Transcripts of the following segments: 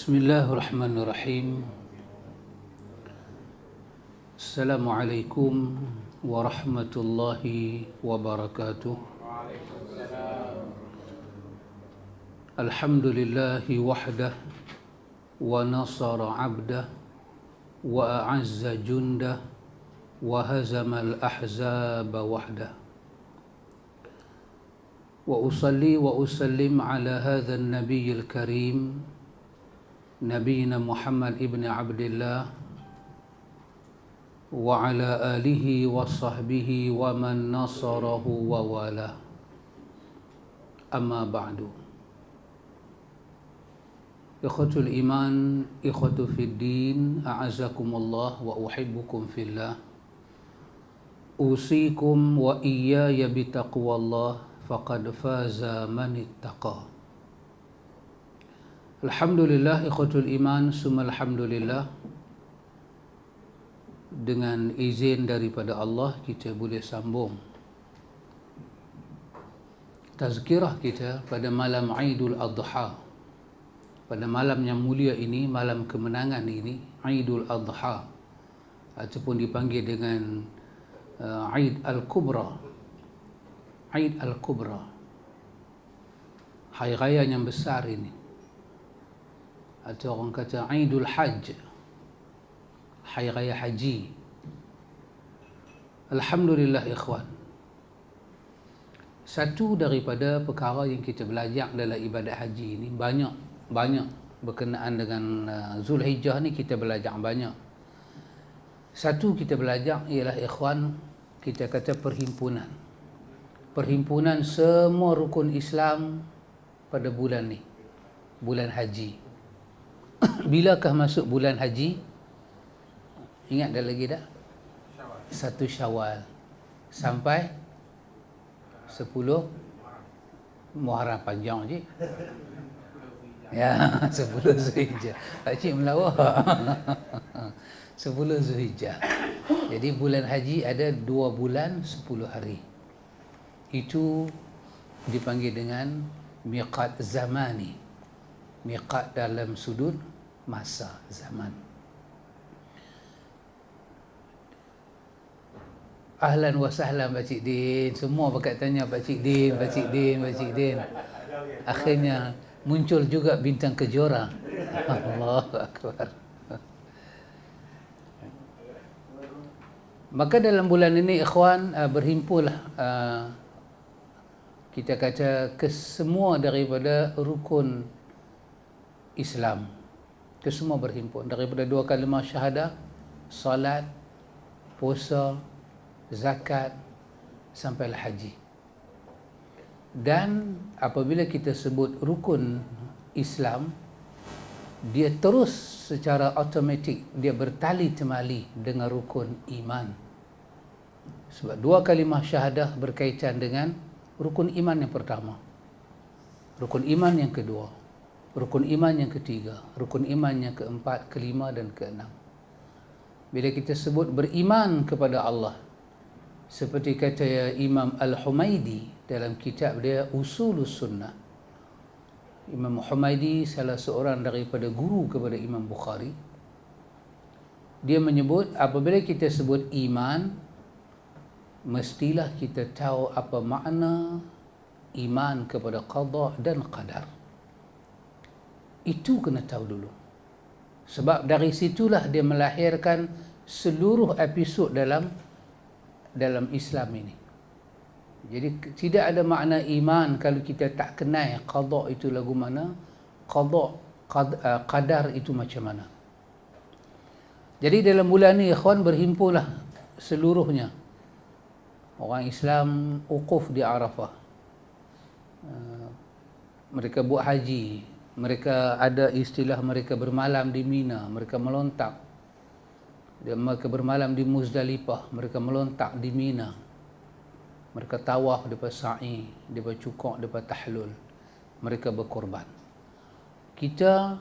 Bismillahirrahmanirrahim Assalamualaikum warahmatullahi wabarakatuh Alhamdulillahi wahdah wa nasara abdah wa a'azza jundah wa hazama al-ahzab wahdah wa usalli wa usallim ala hadha an-nabiy al-karim نبينا محمد ابن عبد الله وعلى آله وصحبه ومن نصره وواله أما بعد إخوة الإيمان إخوة في الدين أعزكم الله وأحبكم في الله أوصيكم وإياي بتقوى الله فقد فاز من اتقى Alhamdulillah ikhwatul iman summa alhamdulillah dengan izin daripada Allah kita boleh sambung tazkirah kita pada malam Idul Adha pada malam yang mulia ini malam kemenangan ini Idul Adha ataupun dipanggil dengan uh, Aid Al-Kubra Aid Al-Kubra hari raya yang besar ini atau orang kata Aidul Hajj Hari Raya Haji Alhamdulillah ikhwan satu daripada perkara yang kita belajar dalam ibadat haji ini banyak banyak berkenaan dengan uh, Zulhijjah ni kita belajar banyak. Satu kita belajar ialah ikhwan kita kata perhimpunan. Perhimpunan semua rukun Islam pada bulan ni. Bulan haji bilakah masuk bulan haji? Ingat dah lagi dah? Satu syawal. Sampai? Sepuluh? Muharram panjang je. Ya, sepuluh Zulhijjah. Pakcik melawak. Sepuluh Zulhijjah. Jadi bulan haji ada dua bulan sepuluh hari. Itu dipanggil dengan miqat zamani. Miqat dalam sudut masa zaman. Ahlan wa sahlan Pak Cik Din. Semua berkat tanya Pak Cik Din, Pak Cik Din, Pak Cik Din. Akhirnya muncul juga bintang kejora. Allah Akbar. Maka dalam bulan ini ikhwan uh, berhimpullah uh, kita kata kesemua daripada rukun Islam itu semua berhimpun daripada dua kalimah syahadah salat puasa zakat sampai lah haji dan apabila kita sebut rukun Islam dia terus secara automatik dia bertali temali dengan rukun iman sebab dua kalimah syahadah berkaitan dengan rukun iman yang pertama rukun iman yang kedua rukun iman yang ketiga, rukun iman yang keempat, kelima dan keenam. Bila kita sebut beriman kepada Allah, seperti kata Imam Al-Humaidi dalam kitab dia Usulus Sunnah. Imam Humaidi salah seorang daripada guru kepada Imam Bukhari. Dia menyebut apabila kita sebut iman mestilah kita tahu apa makna iman kepada qada dan qadar. Itu kena tahu dulu. Sebab dari situlah dia melahirkan seluruh episod dalam dalam Islam ini. Jadi tidak ada makna iman kalau kita tak kenal qada itu lagu mana, qada eh, qadar itu macam mana. Jadi dalam bulan ni ikhwan berhimpunlah seluruhnya. Orang Islam wukuf di Arafah. Eh, mereka buat haji, mereka ada istilah mereka bermalam di Mina, mereka melontak. Mereka bermalam di Muzdalipah, mereka melontak di Mina. Mereka tawaf depan sa'i, depan cukok, depan tahlul. Mereka berkorban. Kita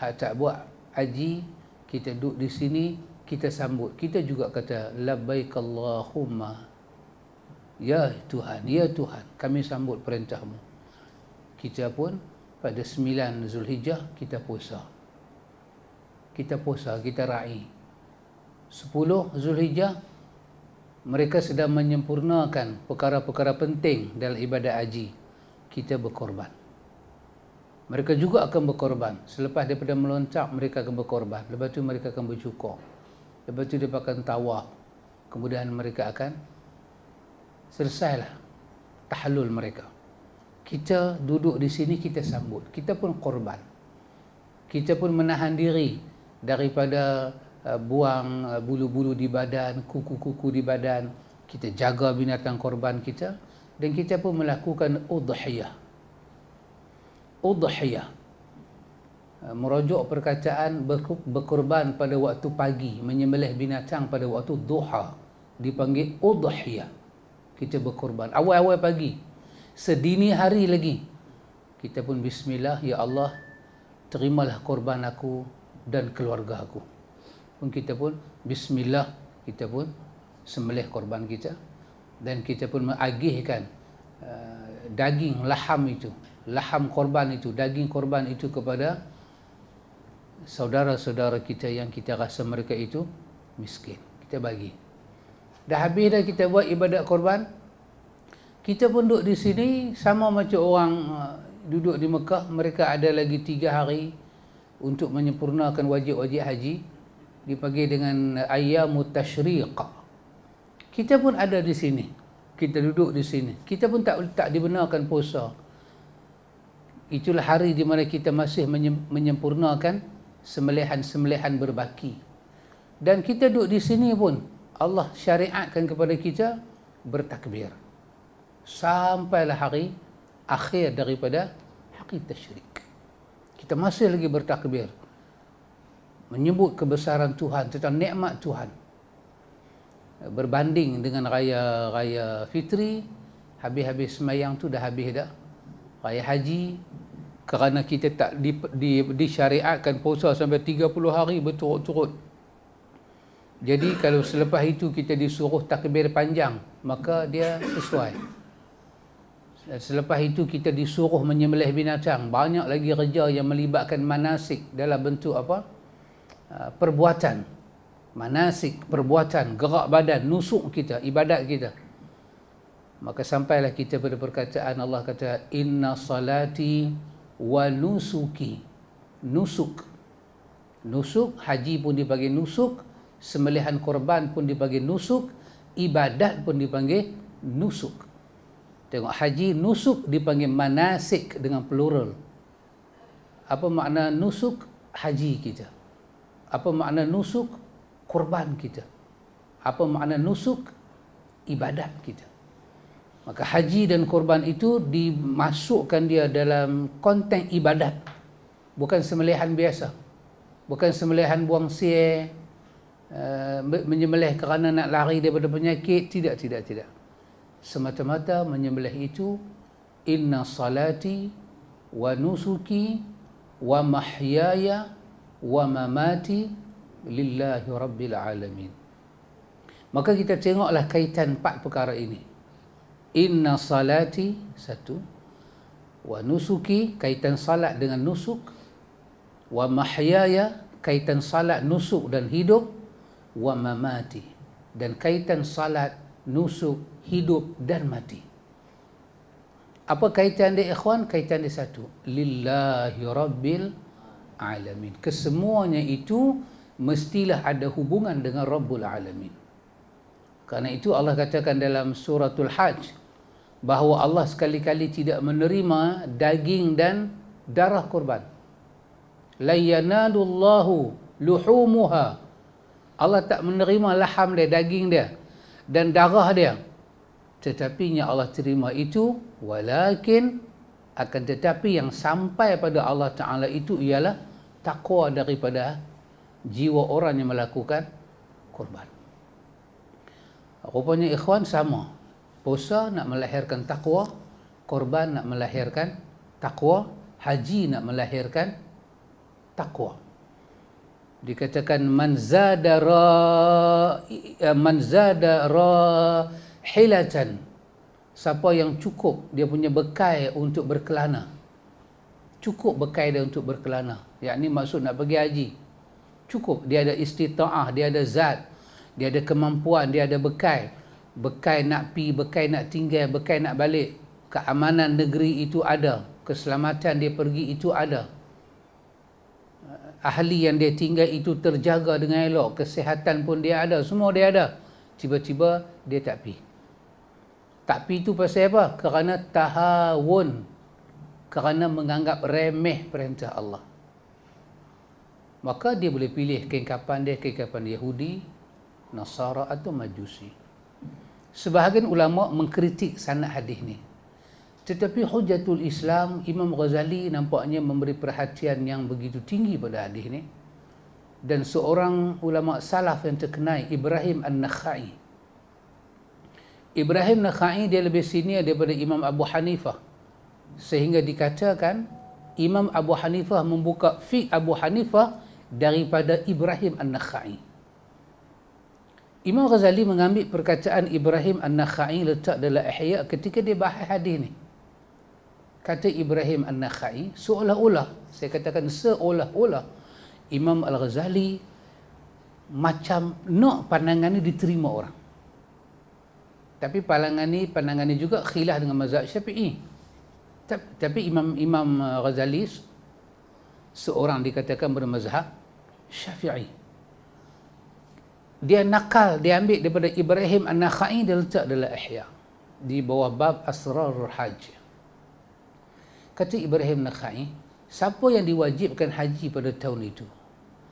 hak tak buat haji, kita duduk di sini, kita sambut. Kita juga kata, Labbaikallahumma. Ya Tuhan, ya Tuhan, kami sambut perintahmu. Kita pun pada 9 Zulhijjah kita puasa. Kita puasa, kita rai. 10 Zulhijjah mereka sedang menyempurnakan perkara-perkara penting dalam ibadat haji. Kita berkorban. Mereka juga akan berkorban. Selepas daripada meloncat, mereka akan berkorban. Lepas itu mereka akan bercukur. Lepas itu mereka akan tawaf. Kemudian mereka akan selesailah tahlul mereka kita duduk di sini kita sambut kita pun korban kita pun menahan diri daripada eh, buang eh, bulu-bulu di badan kuku-kuku di badan kita jaga binatang korban kita dan kita pun melakukan udhiyah udhiyah eh, merujuk perkataan berkorban pada waktu pagi menyembelih binatang pada waktu duha dipanggil udhiyah kita berkorban awal-awal pagi sedini hari lagi kita pun bismillah ya Allah terimalah korban aku dan keluarga aku pun kita pun bismillah kita pun sembelih korban kita dan kita pun mengagihkan uh, daging laham itu laham korban itu daging korban itu kepada saudara-saudara kita yang kita rasa mereka itu miskin kita bagi dah habis dah kita buat ibadat korban kita pun duduk di sini sama macam orang eh, duduk di Mekah mereka ada lagi tiga hari untuk menyempurnakan wajib-wajib haji Dipagi dengan ayam mutashriq kita pun ada di sini kita duduk di sini kita pun tak tak dibenarkan puasa itulah hari di mana kita masih menyempurnakan semelehan-semelehan berbaki dan kita duduk di sini pun Allah syariatkan kepada kita bertakbir sampailah hari akhir daripada hari tasyrik. Kita masih lagi bertakbir. Menyebut kebesaran Tuhan tentang nikmat Tuhan. Berbanding dengan raya-raya fitri, habis-habis semayang tu dah habis dah. Raya haji, kerana kita tak di, di, disyariatkan puasa sampai 30 hari berturut-turut. Jadi kalau selepas itu kita disuruh takbir panjang, maka dia sesuai. Selepas itu kita disuruh menyembelih binatang. Banyak lagi kerja yang melibatkan manasik dalam bentuk apa? Ah, perbuatan. Manasik, perbuatan, gerak badan, nusuk kita, ibadat kita. Maka sampailah kita pada perkataan Allah kata, Inna salati wa nusuki. Nusuk. Nusuk, haji pun dipanggil nusuk. Sembelihan korban pun dipanggil nusuk. Ibadat pun dipanggil nusuk. Tengok haji nusuk dipanggil manasik dengan plural. Apa makna nusuk haji kita? Apa makna nusuk kurban kita? Apa makna nusuk ibadat kita? Maka haji dan korban itu dimasukkan dia dalam konten ibadat. Bukan semelihan biasa. Bukan semelihan buang sier, eh, menyemelih kerana nak lari daripada penyakit. Tidak, tidak, tidak semata-mata menyembelih itu inna salati wa nusuki wa mahyaya wa mamati lillahi rabbil alamin maka kita tengoklah kaitan empat perkara ini inna salati satu wa nusuki kaitan salat dengan nusuk wa mahyaya kaitan salat nusuk dan hidup wa mamati dan kaitan salat nusuk, hidup dan mati. Apa kaitan dia ikhwan? Kaitan dia satu. Lillahi rabbil alamin. Kesemuanya itu mestilah ada hubungan dengan Rabbul Alamin. Karena itu Allah katakan dalam suratul Hajj bahawa Allah sekali-kali tidak menerima daging dan darah kurban. La yanadullahu luhumuha. Allah tak menerima laham dia, daging dia dan darah dia. Tetapi yang Allah terima itu, walakin akan tetapi yang sampai pada Allah Ta'ala itu ialah takwa daripada jiwa orang yang melakukan korban. Rupanya ikhwan sama. Puasa nak melahirkan takwa, korban nak melahirkan takwa, haji nak melahirkan takwa dikatakan man zada ra eh, man zada ra hilatan siapa yang cukup dia punya bekal untuk berkelana cukup bekal dia untuk berkelana yakni maksud nak pergi haji cukup dia ada istita'ah dia ada zat dia ada kemampuan dia ada bekal bekal nak pi bekal nak tinggal bekal nak balik keamanan negeri itu ada keselamatan dia pergi itu ada ahli yang dia tinggal itu terjaga dengan elok, kesihatan pun dia ada, semua dia ada. Tiba-tiba dia tak pi. Tak pi itu pasal apa? Kerana tahawun. Kerana menganggap remeh perintah Allah. Maka dia boleh pilih kengkapan dia, kengkapan Yahudi, Nasara atau Majusi. Sebahagian ulama mengkritik sanad hadis ni. Tetapi hujatul Islam, Imam Ghazali nampaknya memberi perhatian yang begitu tinggi pada hadis ini. Dan seorang ulama salaf yang terkenai, Ibrahim An-Nakhai. Ibrahim An-Nakhai dia lebih senior daripada Imam Abu Hanifah. Sehingga dikatakan, Imam Abu Hanifah membuka fiqh Abu Hanifah daripada Ibrahim An-Nakhai. Imam Ghazali mengambil perkataan Ibrahim An-Nakhai letak dalam Ihya ketika dia bahas hadis ini kata Ibrahim An-Nakhai seolah-olah saya katakan seolah-olah Imam Al-Ghazali macam nak pandangan ini diterima orang. Tapi pandangan ini pandangan ini juga khilaf dengan mazhab Syafi'i. Tapi Imam Imam Ghazali seorang dikatakan bermazhab Syafi'i. Dia nakal, dia ambil daripada Ibrahim An-Nakhai dia letak dalam Ihya di bawah bab Asrar Hajj kata Ibrahim Nakhai, siapa yang diwajibkan haji pada tahun itu?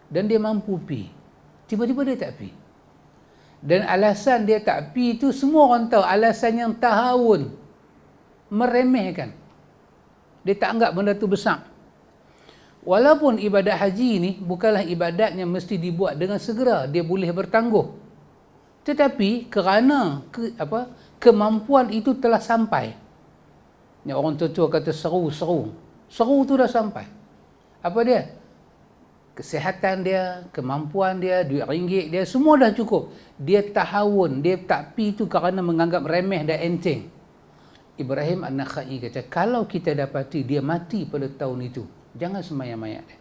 Dan dia mampu pergi. Tiba-tiba dia tak pergi. Dan alasan dia tak pergi itu semua orang tahu alasan yang tahawun. Meremehkan. Dia tak anggap benda tu besar. Walaupun ibadat haji ini bukanlah ibadat yang mesti dibuat dengan segera. Dia boleh bertangguh. Tetapi kerana ke, apa, kemampuan itu telah sampai. Ni orang tua-tua kata seru, seru. Seru tu dah sampai. Apa dia? Kesihatan dia, kemampuan dia, duit ringgit dia, semua dah cukup. Dia tahawun, dia tak pi tu kerana menganggap remeh dan enteng. Ibrahim An-Nakhai kata, kalau kita dapati dia mati pada tahun itu, jangan semayang mayat dia.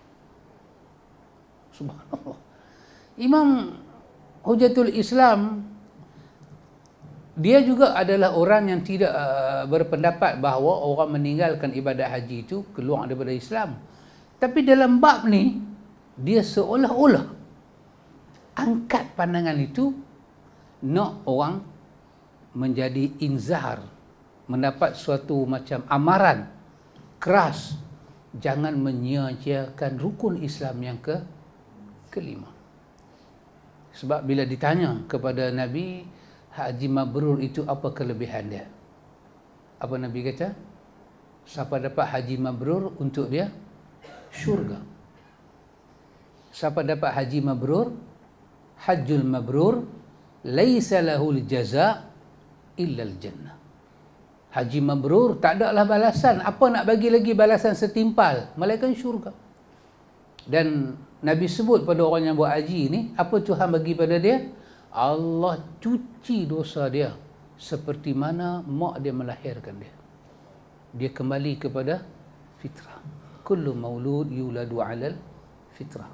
Subhanallah. Imam Hujatul Islam dia juga adalah orang yang tidak uh, berpendapat bahawa orang meninggalkan ibadat haji itu keluar daripada Islam. Tapi dalam bab ni dia seolah-olah angkat pandangan itu nak orang menjadi inzar mendapat suatu macam amaran keras jangan menyia-nyiakan rukun Islam yang ke kelima. Sebab bila ditanya kepada Nabi haji mabrur itu apa kelebihan dia? Apa Nabi kata? Siapa dapat haji mabrur untuk dia? Syurga. Siapa dapat haji mabrur? Hajjul mabrur. Laisa lahul jazak illa jannah Haji mabrur tak ada lah balasan. Apa nak bagi lagi balasan setimpal? Malaikan syurga. Dan Nabi sebut pada orang yang buat haji ni, apa Tuhan bagi pada dia? Allah cuci dosa dia seperti mana mak dia melahirkan dia. Dia kembali kepada fitrah. Kullu maulud yuladu alal fitrah.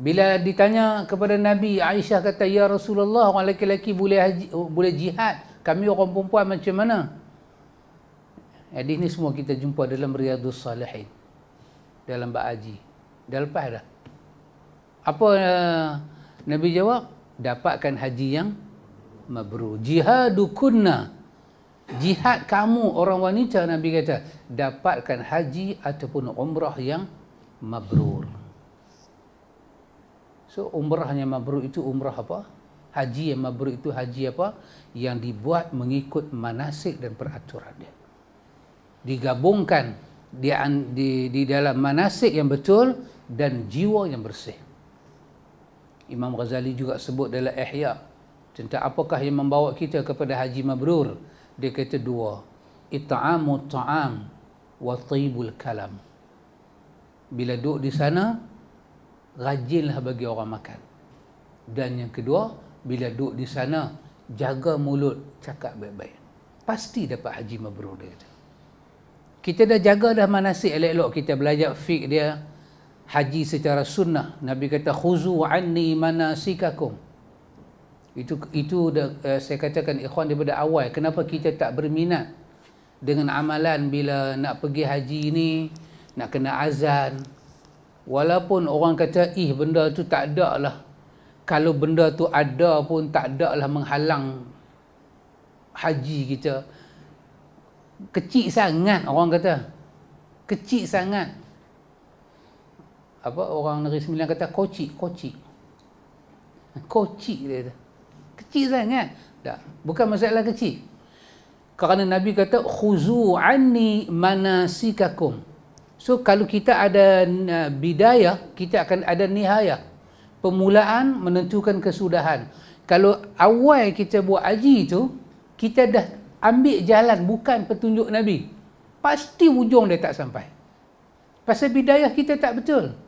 Bila ditanya kepada Nabi Aisyah kata ya Rasulullah orang lelaki boleh haji, oh, boleh jihad, kami orang perempuan macam mana? Hadis ni semua kita jumpa dalam Riyadhus Salihin. Dalam Ba'aji. Dah lepas dah. Apa uh, Nabi jawab? dapatkan haji yang mabrur. Jihadukunna. Jihad kamu orang wanita Nabi kata dapatkan haji ataupun umrah yang mabrur. So umrah yang mabrur itu umrah apa? Haji yang mabrur itu haji apa? Yang dibuat mengikut manasik dan peraturan dia. Digabungkan di, di, di dalam manasik yang betul dan jiwa yang bersih. Imam Ghazali juga sebut dalam Ihya tentang apakah yang membawa kita kepada haji mabrur dia kata dua it'amu ta'am wa tibul kalam bila duduk di sana rajinlah bagi orang makan dan yang kedua bila duduk di sana jaga mulut cakap baik-baik pasti dapat haji mabrur dia kata kita dah jaga dah manasik elok-elok kita belajar fik dia haji secara sunnah nabi kata khuzu anni manasikakum itu itu eh, saya katakan ikhwan daripada awal kenapa kita tak berminat dengan amalan bila nak pergi haji ni nak kena azan walaupun orang kata ih benda tu tak ada lah kalau benda tu ada pun tak ada lah menghalang haji kita kecil sangat orang kata kecil sangat apa orang negeri sembilan kata kocik kocik kocik dia kata. kecil sangat kan? tak bukan masalah kecil kerana nabi kata khuzu anni manasikakum so kalau kita ada eh, bidaya kita akan ada nihaya, permulaan menentukan kesudahan kalau awal kita buat haji tu kita dah ambil jalan bukan petunjuk nabi pasti hujung dia tak sampai pasal bidayah kita tak betul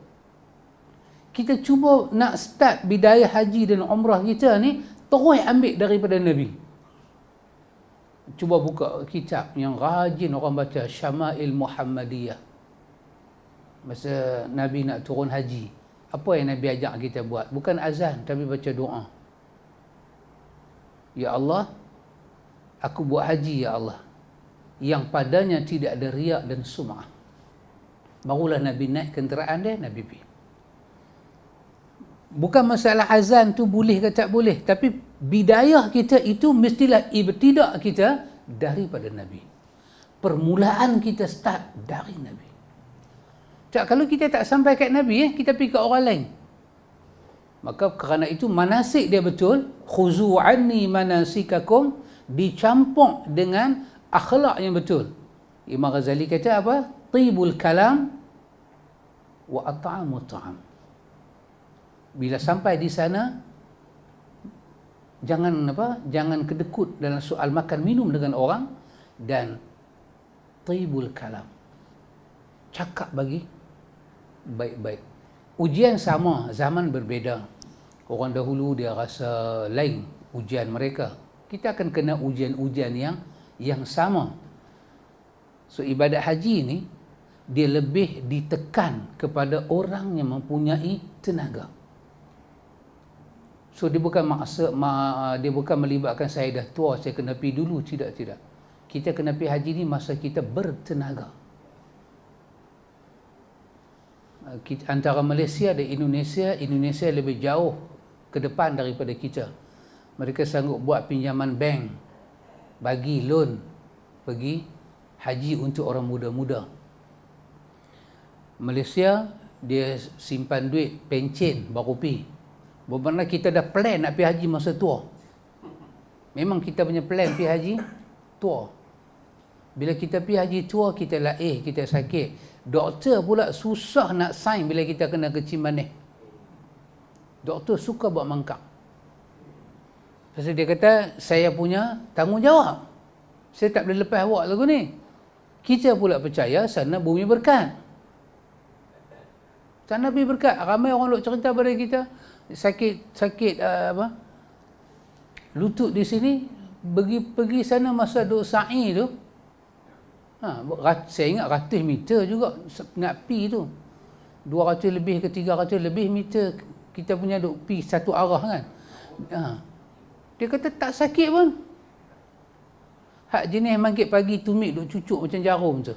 kita cuba nak start bidayah haji dan umrah kita ni terus ambil daripada Nabi cuba buka kitab yang rajin orang baca Syama'il Muhammadiyah masa Nabi nak turun haji apa yang Nabi ajak kita buat bukan azan tapi baca doa Ya Allah aku buat haji Ya Allah yang padanya tidak ada riak dan sumah barulah Nabi naik kenderaan dia Nabi pergi bukan masalah azan tu boleh ke tak boleh tapi bidayah kita itu mestilah ibtidak kita daripada nabi permulaan kita start dari nabi tak kalau kita tak sampai kat nabi eh kita pergi ke orang lain maka kerana itu manasik dia betul khuzu anni manasikakum dicampur dengan akhlak yang betul Imam Ghazali kata apa tibul kalam wa at'amu at'am bila sampai di sana jangan apa jangan kedekut dalam soal makan minum dengan orang dan tibul kalam cakap bagi baik-baik ujian sama zaman berbeza orang dahulu dia rasa lain ujian mereka kita akan kena ujian-ujian yang yang sama so ibadat haji ini dia lebih ditekan kepada orang yang mempunyai tenaga So dia bukan maksa, ma, dia bukan melibatkan saya dah tua, saya kena pergi dulu, tidak, tidak. Kita kena pergi haji ni masa kita bertenaga. Ah, antara Malaysia dan Indonesia, Indonesia lebih jauh ke depan daripada kita. Mereka sanggup buat pinjaman bank, bagi loan, pergi haji untuk orang muda-muda. Malaysia, dia simpan duit, pencen baru pergi. Bermakna kita dah plan nak pergi haji masa tua. Memang kita punya plan pergi haji tua. Bila kita pergi haji tua, kita lah eh kita sakit. Doktor pula susah nak sign bila kita kena kecil manis. Doktor suka buat mangkap. Sebab dia kata, saya punya tanggungjawab. Saya tak boleh lepas awak lagu ni. Kita pula percaya sana bumi berkat. Sana bumi berkat. Ramai orang nak cerita pada kita sakit sakit uh, apa lutut di sini pergi pergi sana masa duk sa'i tu ha, saya ingat ratus meter juga nak pi tu 200 lebih ke 300 lebih meter kita punya duk pi satu arah kan ha. dia kata tak sakit pun hak jenis mangkit pagi tumit duk cucuk macam jarum tu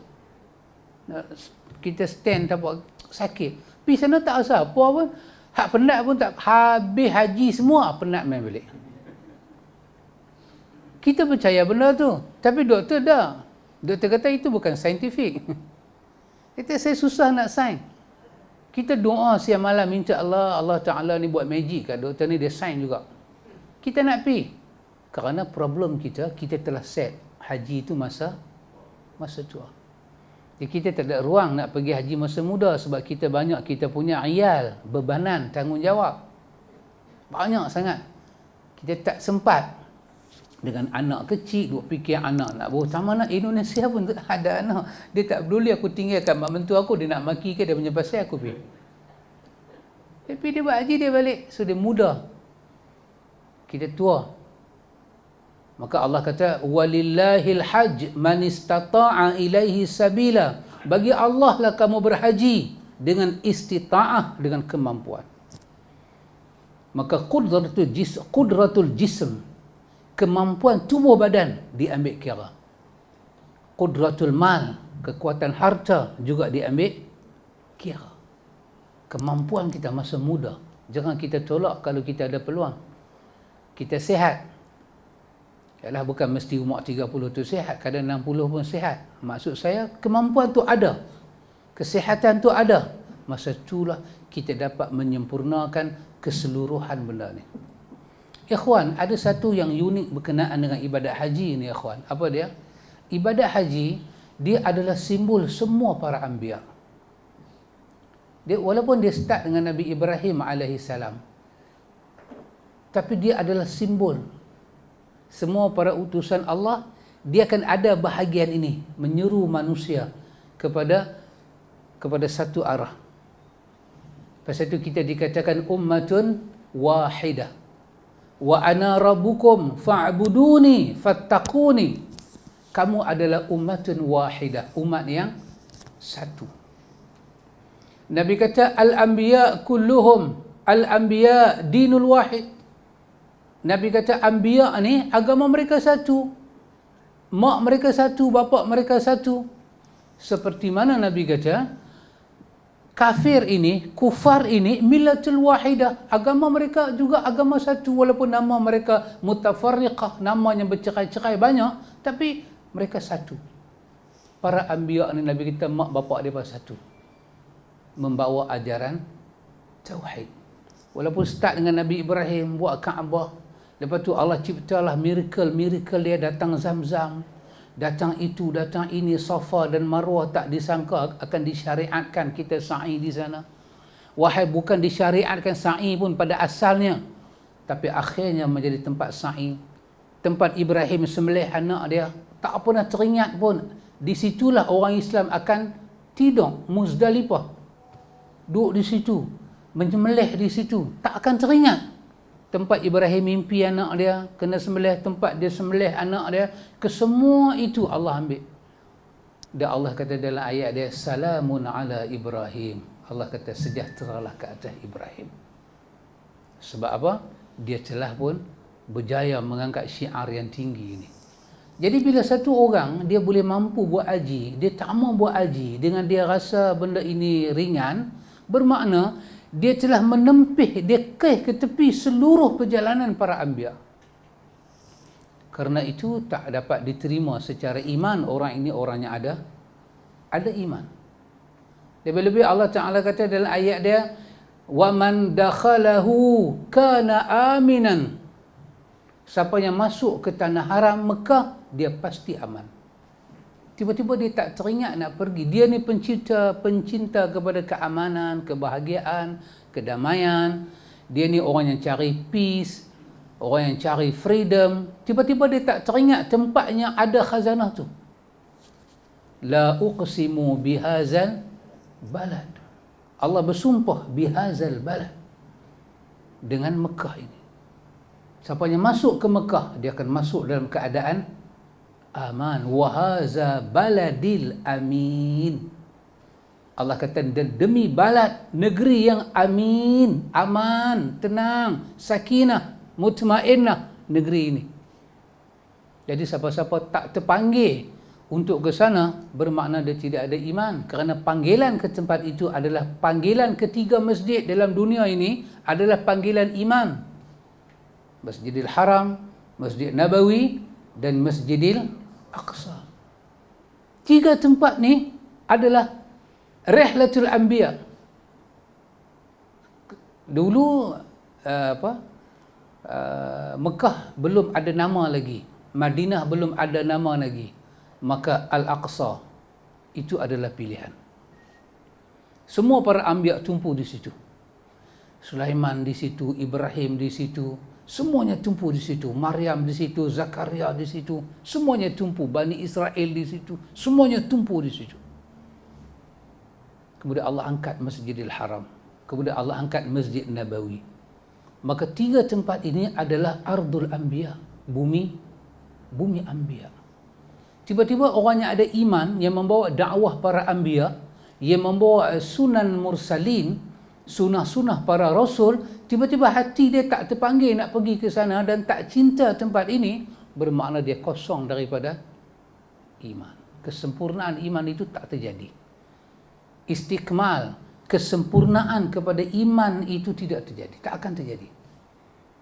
kita stand tak buat sakit pi sana tak rasa apa pun tak penat pun tak habis haji semua ah, penat main balik. Kita percaya benda tu. Tapi doktor dah. Doktor kata itu bukan saintifik. Kita saya susah nak sign. Kita doa siang malam minta Allah, Allah Ta'ala ni buat magic kat doktor ni, dia sign juga. Kita nak pi, Kerana problem kita, kita telah set haji itu masa masa tua. Ya, kita tak ada ruang nak pergi haji masa muda sebab kita banyak kita punya ayal, bebanan, tanggungjawab. Banyak sangat. Kita tak sempat dengan anak kecil, duk fikir anak nak bawa sama anak Indonesia pun tak ada anak. Dia tak peduli aku tinggalkan mak mentua aku, dia nak maki ke dia punya pasal aku pergi. Tapi dia buat haji dia balik, so dia muda. Kita tua, Maka Allah kata walillahil hajj man istata'a ilaihi sabila. Bagi Allah lah kamu berhaji dengan istita'ah dengan kemampuan. Maka qudratul jis qudratul jism kemampuan tubuh badan diambil kira. Qudratul mal kekuatan harta juga diambil kira. Kemampuan kita masa muda jangan kita tolak kalau kita ada peluang. Kita sihat ialah bukan mesti umur 30 tu sihat kadang 60 pun sihat maksud saya kemampuan tu ada kesihatan tu ada masa itulah kita dapat menyempurnakan keseluruhan benda ni ikhwan ada satu yang unik berkenaan dengan ibadat haji ni ikhwan apa dia ibadat haji dia adalah simbol semua para anbiya dia walaupun dia start dengan nabi Ibrahim alaihi salam tapi dia adalah simbol semua para utusan Allah dia akan ada bahagian ini menyeru manusia kepada kepada satu arah. Pasal itu kita dikatakan ummatun wahidah. Wa ana rabbukum fa'buduni fattaquni. Kamu adalah ummatun wahidah, umat yang satu. Nabi kata al-anbiya kulluhum al-anbiya dinul wahid. Nabi kata anbiya ni agama mereka satu. Mak mereka satu, bapa mereka satu. Seperti mana Nabi kata kafir ini, kufar ini millatul wahidah. Agama mereka juga agama satu walaupun nama mereka mutafarriqah, namanya bercerai-cerai banyak tapi mereka satu. Para anbiya ni Nabi kata mak bapa dia satu. Membawa ajaran tauhid. Walaupun start dengan Nabi Ibrahim buat Kaabah, Lepas tu Allah ciptalah miracle-miracle dia datang zam-zam. Datang itu, datang ini, safa dan marwah tak disangka akan disyariatkan kita sa'i di sana. Wahai bukan disyariatkan sa'i pun pada asalnya. Tapi akhirnya menjadi tempat sa'i. Tempat Ibrahim semelih anak dia. Tak pernah teringat pun. Di situlah orang Islam akan tidur. Muzdalipah. Duduk di situ. Menyemelih di situ. Tak akan teringat tempat Ibrahim mimpi anak dia, kena sembelih tempat dia sembelih anak dia, kesemua itu Allah ambil. Dan Allah kata dalam ayat dia, Salamun ala Ibrahim. Allah kata, sejahteralah ke atas Ibrahim. Sebab apa? Dia celah pun berjaya mengangkat syiar yang tinggi ini. Jadi bila satu orang dia boleh mampu buat aji dia tak mau buat aji dengan dia rasa benda ini ringan, bermakna dia telah menempih dia keh ke tepi seluruh perjalanan para ambia. kerana itu tak dapat diterima secara iman orang ini orangnya ada ada iman lebih-lebih Allah Taala kata dalam ayat dia wa man dakhalahu kana aminan siapa yang masuk ke tanah haram Mekah dia pasti aman tiba-tiba dia tak teringat nak pergi. Dia ni pencinta, pencinta kepada keamanan, kebahagiaan, kedamaian. Dia ni orang yang cari peace, orang yang cari freedom. Tiba-tiba dia tak teringat tempatnya ada khazanah tu. La uqsimu bihazal balad. Allah bersumpah bihazal balad. Dengan Mekah ini. Siapa yang masuk ke Mekah, dia akan masuk dalam keadaan aman wahaza baladil amin Allah kata demi balad negeri yang amin aman tenang sakinah mutmainnah negeri ini jadi siapa-siapa tak terpanggil untuk ke sana bermakna dia tidak ada iman kerana panggilan ke tempat itu adalah panggilan ketiga masjid dalam dunia ini adalah panggilan iman Masjidil Haram Masjid Nabawi dan Masjidil aqsa Tiga tempat ni adalah Rehlatul Anbiya. Dulu eh, apa? Eh, Mekah belum ada nama lagi. Madinah belum ada nama lagi. Maka Al-Aqsa itu adalah pilihan. Semua para anbiya tumpu di situ. Sulaiman di situ, Ibrahim di situ, Semuanya tumpu di situ. Maryam di situ, Zakaria di situ. Semuanya tumpu. Bani Israel di situ. Semuanya tumpu di situ. Kemudian Allah angkat Masjidil Haram. Kemudian Allah angkat Masjid Nabawi. Maka tiga tempat ini adalah Ardul Anbiya. Bumi. Bumi Anbiya. Tiba-tiba orang yang ada iman yang membawa dakwah para Anbiya. Yang membawa sunan mursalin. Mursalin. Sunah Sunah para rasul, tiba-tiba hati dia tak terpanggil nak pergi ke sana dan tak cinta tempat ini, bermakna dia kosong daripada iman. Kesempurnaan iman itu tak terjadi. Istiqmal, kesempurnaan kepada iman itu tidak terjadi. Tak akan terjadi.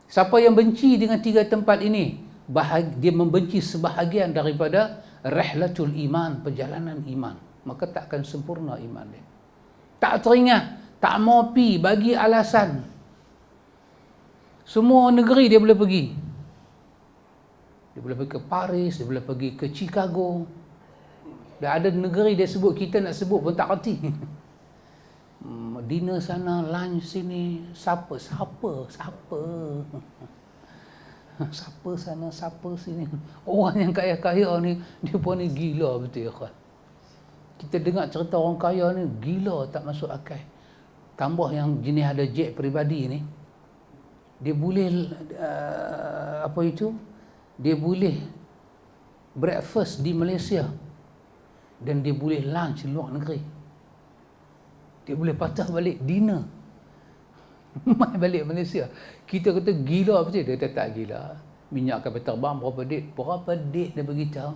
Siapa yang benci dengan tiga tempat ini, dia membenci sebahagian daripada rehlatul iman, perjalanan iman. Maka tak akan sempurna iman dia. Tak teringat tak mau pi bagi alasan semua negeri dia boleh pergi dia boleh pergi ke Paris dia boleh pergi ke Chicago dia ada negeri dia sebut kita nak sebut pun tak reti hmm, dinner sana lunch sini siapa siapa siapa siapa sana siapa sini orang yang kaya-kaya ni dia pun ni gila betul ya kita dengar cerita orang kaya ni gila tak masuk akal tambah yang jenis ada jet peribadi ni dia boleh uh, apa itu dia boleh breakfast di Malaysia dan dia boleh lunch luar negeri dia boleh patah balik dinner mai balik Malaysia kita kata gila apa dia kata tak gila minyak kapal terbang berapa dek berapa dek dia beritahu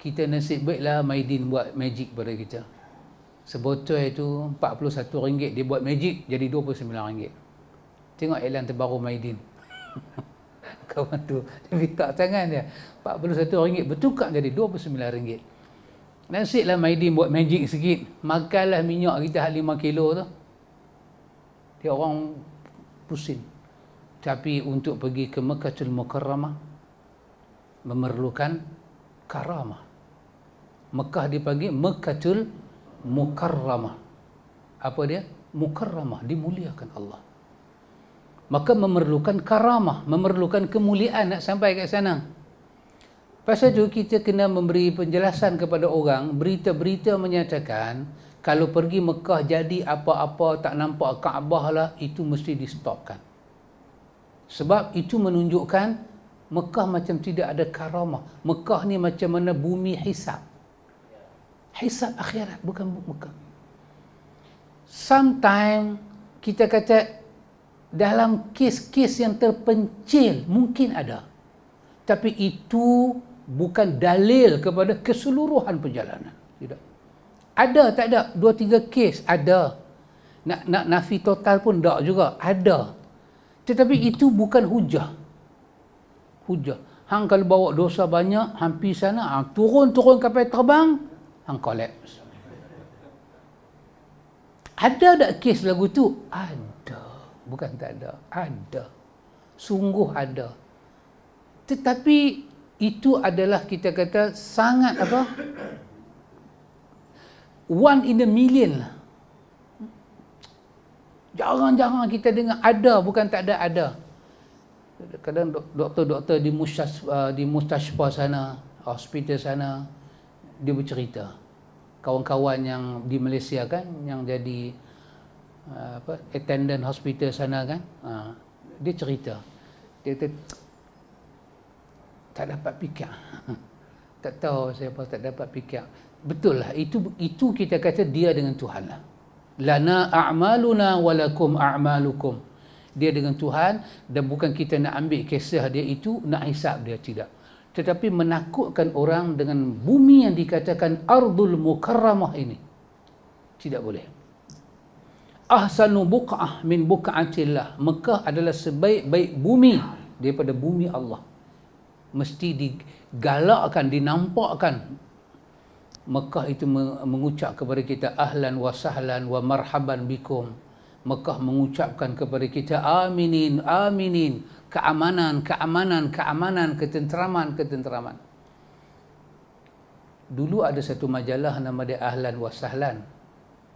kita nasib baiklah Maidin buat magic pada kita sebotol itu RM41 dia buat magic jadi RM29 tengok iklan terbaru Maidin kawan tu dia minta tangan dia RM41 bertukar jadi RM29 nasiblah Maidin buat magic sikit makanlah minyak kita 5 kilo tu dia orang pusing tapi untuk pergi ke Mekah Mekatul Mukarramah memerlukan karamah Mekah dipanggil Mekah Mekatul mukarramah. Apa dia? Mukarramah, dimuliakan Allah. Maka memerlukan karamah, memerlukan kemuliaan nak sampai ke sana. Pasal itu kita kena memberi penjelasan kepada orang, berita-berita menyatakan kalau pergi Mekah jadi apa-apa tak nampak Kaabah lah, itu mesti di-stopkan. Sebab itu menunjukkan Mekah macam tidak ada karamah. Mekah ni macam mana bumi hisap hisab akhirat bukan bukan sometimes kita kata dalam kes-kes yang terpencil mungkin ada tapi itu bukan dalil kepada keseluruhan perjalanan tidak ada tak ada dua tiga kes ada nak nak nafi total pun tak juga ada tetapi itu bukan hujah hujah hang kalau bawa dosa banyak hampir sana hang turun turun kapal terbang hang collapse. Ada tak kes lagu tu? Ada. Bukan tak ada. Ada. Sungguh ada. Tetapi itu adalah kita kata sangat apa? One in a million lah. Jarang-jarang kita dengar ada bukan tak ada ada. Kadang doktor-doktor di mustashfa uh, di mustashfa sana, hospital sana, dia bercerita kawan-kawan yang di Malaysia kan yang jadi uh, apa attendant hospital sana kan ha, dia cerita dia kata tak dapat fikir tak tahu siapa tak dapat fikir betul lah itu itu kita kata dia dengan Tuhan lah lana a'maluna walakum a'malukum dia dengan Tuhan dan bukan kita nak ambil kisah dia itu nak hisap dia tidak tetapi menakutkan orang dengan bumi yang dikatakan ardul mukarramah ini tidak boleh ahsanu buqah min buqatillah Mekah adalah sebaik-baik bumi daripada bumi Allah mesti digalakkan dinampakkan Mekah itu mengucap kepada kita ahlan wa sahlan wa marhaban bikum Mekah mengucapkan kepada kita aminin, aminin, keamanan, keamanan, keamanan, ketenteraman, ketenteraman. Dulu ada satu majalah nama dia Ahlan Wasahlan.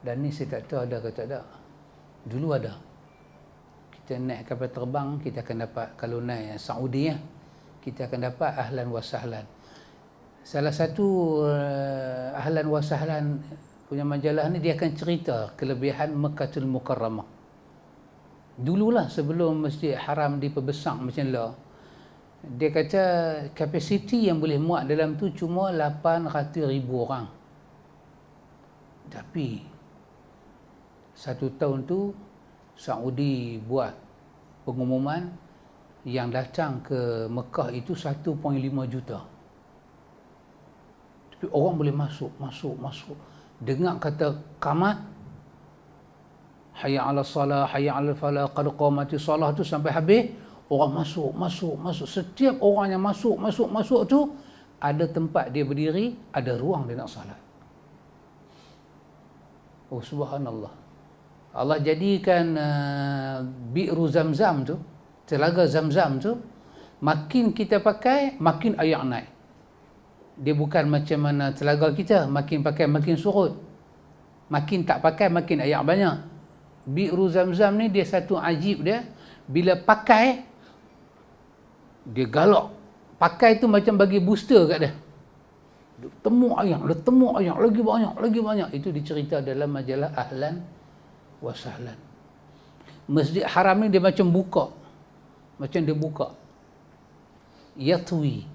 Dan ni saya tak tahu ada ke tak ada. Dulu ada. Kita naik kapal terbang, kita akan dapat kalau naik eh, Saudi ya. Kita akan dapat Ahlan Wasahlan. Salah satu uh, Ahlan Wasahlan punya majalah ni dia akan cerita kelebihan Mekatul Mukarramah. Dululah sebelum Masjid Haram diperbesar macam lah. Dia kata kapasiti yang boleh muat dalam tu cuma 800 ribu orang. Tapi satu tahun tu Saudi buat pengumuman yang datang ke Mekah itu 1.5 juta. Tapi orang boleh masuk, masuk, masuk dengar kata kamat hayya ala salah hayya ala falah qad qamati salah tu sampai habis orang masuk masuk masuk setiap orang yang masuk masuk masuk tu ada tempat dia berdiri ada ruang dia nak salat oh subhanallah Allah jadikan uh, bi'ru zamzam tu telaga zamzam tu makin kita pakai makin air naik dia bukan macam mana telaga kita makin pakai makin surut makin tak pakai makin air banyak biru zam-zam ni dia satu ajib dia bila pakai dia galak pakai tu macam bagi booster kat dia temu air dia temu air lagi banyak lagi banyak itu dicerita dalam majalah ahlan wasahlan masjid haram ni dia macam buka macam dia buka yatwi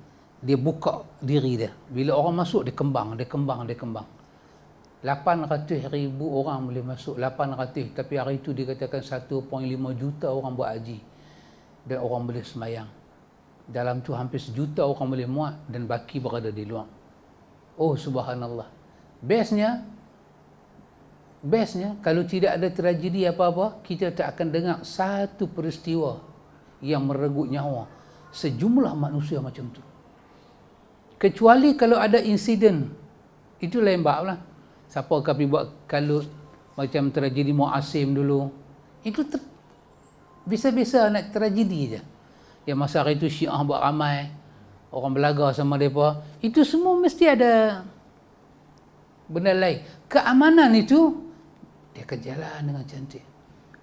dia buka diri dia. Bila orang masuk, dia kembang, dia kembang, dia kembang. 800 ribu orang boleh masuk, 800. Tapi hari itu dikatakan 1.5 juta orang buat haji. Dan orang boleh semayang. Dalam tu hampir sejuta orang boleh muat dan baki berada di luar. Oh subhanallah. Bestnya, bestnya kalau tidak ada tragedi apa-apa, kita tak akan dengar satu peristiwa yang meregut nyawa sejumlah manusia macam tu. Kecuali kalau ada insiden. Itu lain bab lah. Siapa kami buat kalut macam tragedi Mu'asim dulu. Itu ter- bisa-bisa nak tragedi je. Ya masa hari itu syiah buat ramai. Orang belaga sama mereka. Itu semua mesti ada benda lain. Keamanan itu, dia akan jalan dengan cantik.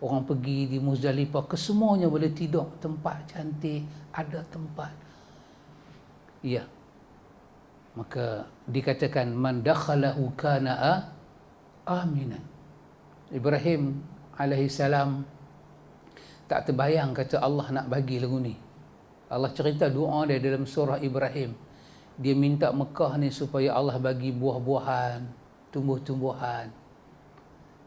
Orang pergi di Muzdalifah, kesemuanya boleh tidur. Tempat cantik, ada tempat. Ya. Yeah maka dikatakan man dakhalahu kana aminan Ibrahim alaihi salam tak terbayang kata Allah nak bagi lagu ni Allah cerita doa dia dalam surah Ibrahim dia minta Mekah ni supaya Allah bagi buah-buahan tumbuh-tumbuhan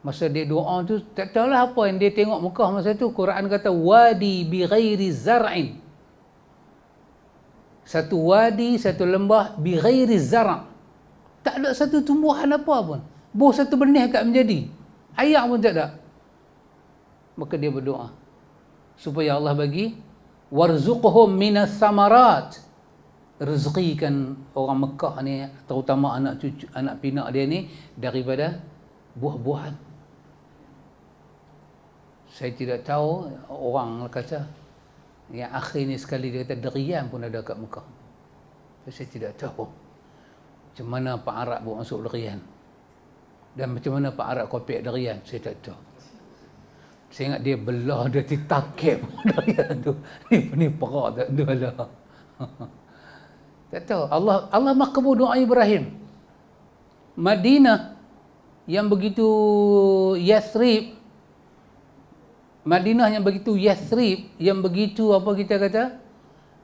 masa dia doa tu tak tahulah apa yang dia tengok Mekah masa tu Quran kata wadi bi ghairi zar'in satu wadi, satu lembah bi ghairi zara. Tak ada satu tumbuhan apa pun. Buah satu benih tak menjadi. Air pun tak ada. Maka dia berdoa supaya Allah bagi warzuqhum minas samarat. Rezekikan orang Mekah ni terutama anak cucu anak pinak dia ni daripada buah-buahan. Saya tidak tahu orang kata yang akhir ni sekali dia kata derian pun ada kat Mekah. Saya tidak tahu. Macam mana Pak Arab buat masuk derian. Dan macam mana Pak Arab kopi derian. Saya tak tahu. Saya ingat dia belah dia titakib derian tu. Ni ni perak tak tu lah. Tak tahu. Allah Allah makbul doa Ibrahim. Madinah yang begitu Yathrib Madinah yang begitu Yathrib yang begitu apa kita kata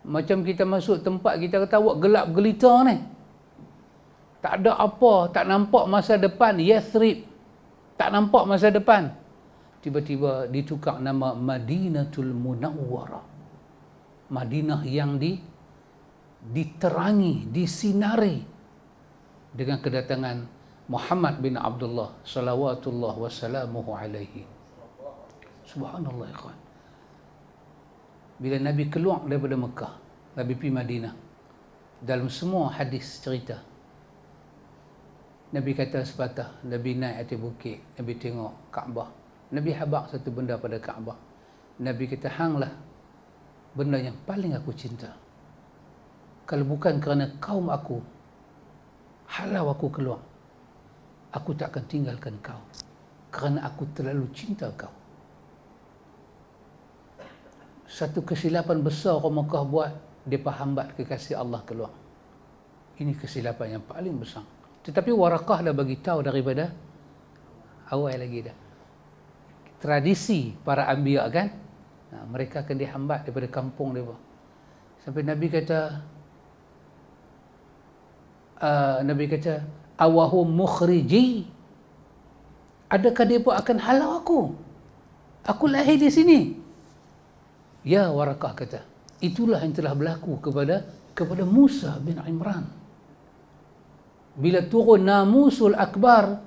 macam kita masuk tempat kita kata awak gelap gelita ni tak ada apa tak nampak masa depan Yathrib tak nampak masa depan tiba-tiba ditukar nama Madinatul Munawwarah Madinah yang di diterangi disinari dengan kedatangan Muhammad bin Abdullah sallallahu alaihi wasallam Subhanallah ya ikhwan. Bila Nabi keluar daripada Mekah, Nabi pergi Madinah. Dalam semua hadis cerita, Nabi kata sepatah, Nabi naik atas bukit, Nabi tengok Kaabah. Nabi habak satu benda pada Kaabah. Nabi kata, hanglah benda yang paling aku cinta. Kalau bukan kerana kaum aku, halau aku keluar, aku tak akan tinggalkan kau. Kerana aku terlalu cinta kau satu kesilapan besar orang Mekah buat dia hambat kekasih Allah keluar. Ini kesilapan yang paling besar. Tetapi Warakah dah bagi tahu daripada awal lagi dah. Tradisi para anbiya kan? Ha, mereka akan dihambat daripada kampung depa. Sampai Nabi kata ha, Nabi kata awahum mukhriji adakah depa akan halau aku? Aku lahir di sini. Ya Warakah kata, itulah yang telah berlaku kepada kepada Musa bin Imran. Bila turun Namusul Akbar,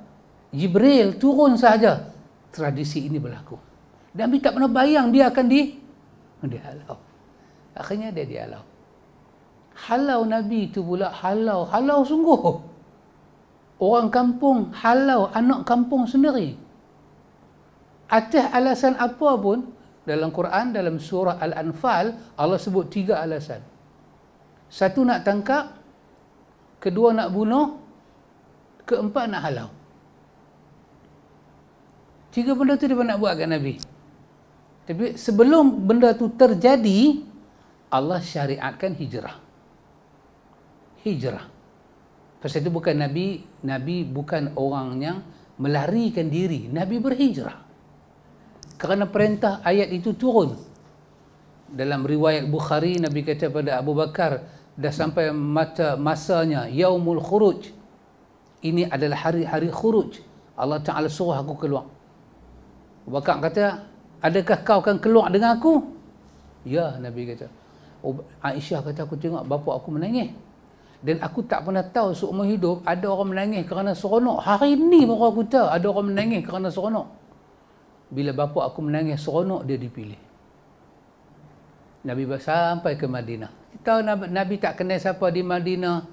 Jibril turun sahaja. Tradisi ini berlaku. Dan kita tak pernah bayang dia akan di dihalau. Akhirnya dia dihalau. Halau Nabi itu pula halau. Halau sungguh. Orang kampung halau anak kampung sendiri. Atas alasan apa pun, dalam Quran dalam surah Al-Anfal Allah sebut tiga alasan. Satu nak tangkap, kedua nak bunuh, keempat nak halau. Tiga benda tu dia nak buat kat Nabi. Tapi sebelum benda tu terjadi, Allah syariatkan hijrah. Hijrah. Pasal itu bukan Nabi, Nabi bukan orang yang melarikan diri. Nabi berhijrah kerana perintah ayat itu turun dalam riwayat Bukhari Nabi kata pada Abu Bakar dah sampai mata masanya yaumul khuruj ini adalah hari-hari khuruj Allah Ta'ala suruh aku keluar Abu Bakar kata adakah kau akan keluar dengan aku ya Nabi kata Aisyah kata aku tengok bapa aku menangis dan aku tak pernah tahu seumur hidup ada orang menangis kerana seronok. Hari ini baru aku tahu ada orang menangis kerana seronok bila bapa aku menangis seronok dia dipilih Nabi sampai ke Madinah kita Nabi, Nabi tak kenal siapa di Madinah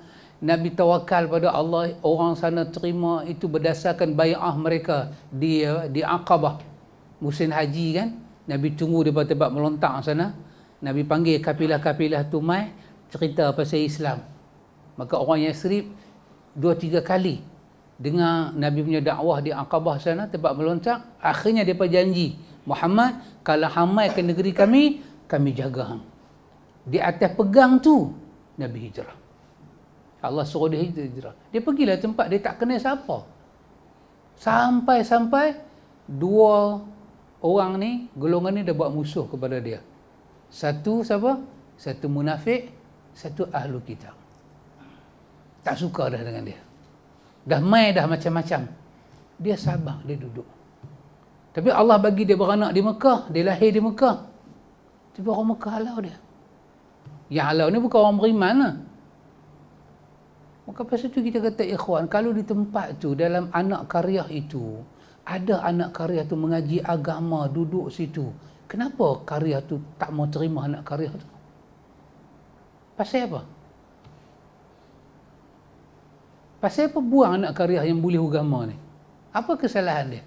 Nabi tawakal pada Allah orang sana terima itu berdasarkan bai'ah mereka di di Aqabah musim haji kan Nabi tunggu di tempat melontar sana Nabi panggil kapilah-kapilah tu mai cerita pasal Islam maka orang yang serip dua tiga kali dengar Nabi punya dakwah di Aqabah sana tempat meloncat akhirnya depa janji Muhammad kalau hamai ke negeri kami kami jaga hang di atas pegang tu Nabi hijrah Allah suruh dia hijrah dia pergilah tempat dia tak kenal siapa sampai sampai dua orang ni golongan ni dah buat musuh kepada dia satu siapa satu munafik satu ahlu kitab tak suka dah dengan dia dah mai dah macam-macam dia sabar dia duduk tapi Allah bagi dia beranak di Mekah dia lahir di Mekah tapi orang Mekah halau dia yang halau ni bukan orang beriman lah maka pasal tu kita kata ikhwan kalau di tempat tu dalam anak karya itu ada anak karya tu mengaji agama duduk situ kenapa karya tu tak mau terima anak karya tu pasal apa Pasal apa buang anak karya yang boleh agama ni? Apa kesalahan dia?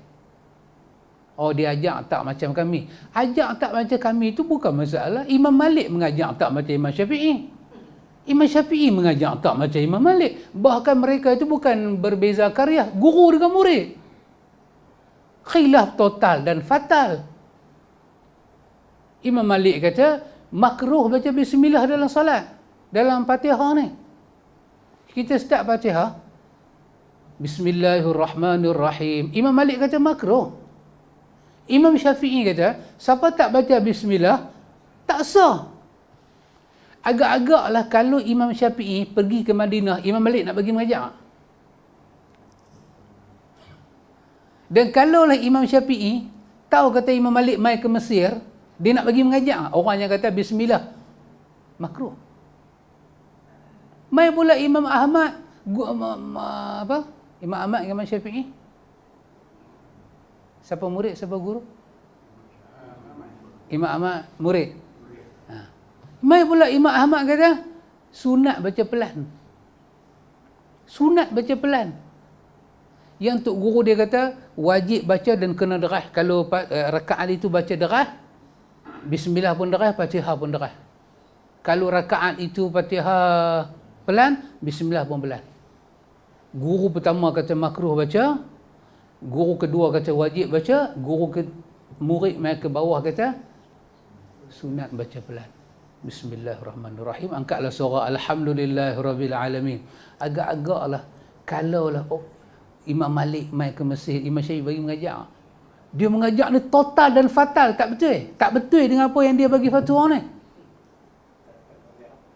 Oh dia ajak tak macam kami. Ajak tak macam kami itu bukan masalah. Imam Malik mengajak tak macam Imam Syafi'i. Imam Syafi'i mengajak tak macam Imam Malik. Bahkan mereka itu bukan berbeza karya. Guru dengan murid. Khilaf total dan fatal. Imam Malik kata, makruh baca bismillah dalam salat Dalam patihah ni. Kita start patiha. Bismillahirrahmanirrahim. Imam Malik kata makro. Imam Syafi'i kata, siapa tak baca bismillah, tak sah. agak agak lah kalau Imam Syafi'i pergi ke Madinah, Imam Malik nak bagi mengajar. Dan kalau kalaulah Imam Syafi'i tahu kata Imam Malik mai ke Mesir, dia nak bagi mengajar. Orang yang kata bismillah, makruh. Mai pula Imam Ahmad, gua ma apa? Imam Ahmad ke Imam Syafi'i? Siapa murid, siapa guru? Imam Ahmad murid. Ha. Mai pula Imam Ahmad kata, sunat baca pelan. Sunat baca pelan. Yang Tok Guru dia kata, wajib baca dan kena derah. Kalau uh, rakaat itu baca derah, Bismillah pun derah, Fatiha pun derah. Kalau rakaat itu Fatiha pelan, Bismillah pun pelan guru pertama kata makruh baca guru kedua kata wajib baca guru ke murid mereka ke bawah kata sunat baca pelan Bismillahirrahmanirrahim angkatlah suara Alhamdulillahirrabbilalamin agak-agaklah kalaulah oh, Imam Malik mai ke masjid Imam Syafiq bagi mengajar dia mengajar ni total dan fatal tak betul tak betul dengan apa yang dia bagi fatwa ni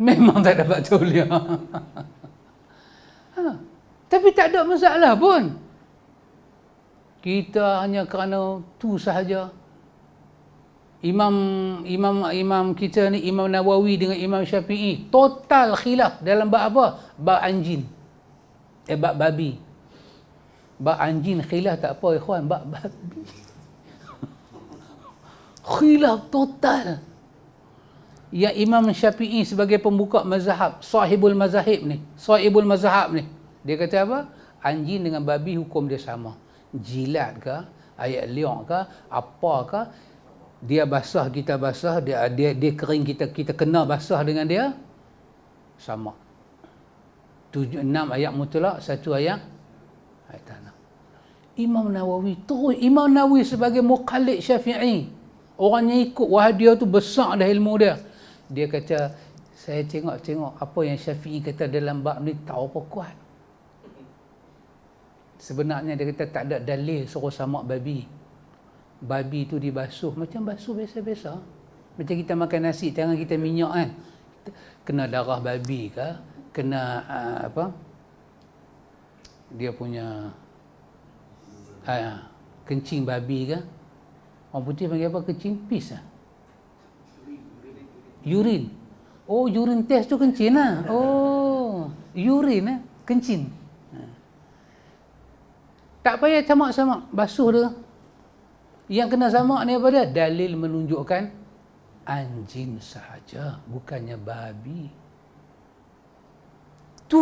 memang tak dapat tulia ha. Tapi tak ada masalah pun. Kita hanya kerana tu sahaja. Imam Imam Imam kita ni Imam Nawawi dengan Imam Syafi'i total khilaf dalam bab apa? Bab anjing. Eh bab babi. Bab anjing khilaf tak apa ikhwan, bab babi. khilaf total. Ya Imam Syafi'i sebagai pembuka mazhab, sahibul mazahib ni, sahibul mazhab ni. Dia kata apa? Anjing dengan babi hukum dia sama. Jilat ke, ayat liok ke, apa ke, dia basah kita basah, dia dia, dia kering kita kita kena basah dengan dia. Sama. Tujuh enam ayat mutlak, satu ayat ayat tanah. Imam Nawawi tu Imam Nawawi sebagai muqallid Syafi'i. Orang yang ikut wahdiah tu besar dah ilmu dia. Dia kata saya tengok-tengok apa yang Syafi'i kata dalam bab ni tak apa kuat sebenarnya dia kata tak ada dalil suruh samak babi babi tu dibasuh macam basuh biasa-biasa macam kita makan nasi tangan kita minyak kan kena darah babi ke kena ah, apa dia punya uh, kencing babi ke orang putih panggil apa kencing pis lah urin oh urin test tu kencing lah oh urin eh kencing tak payah camak sama basuh dia. Yang kena sama ni apa dia? Dalil menunjukkan anjing sahaja, bukannya babi. Tu,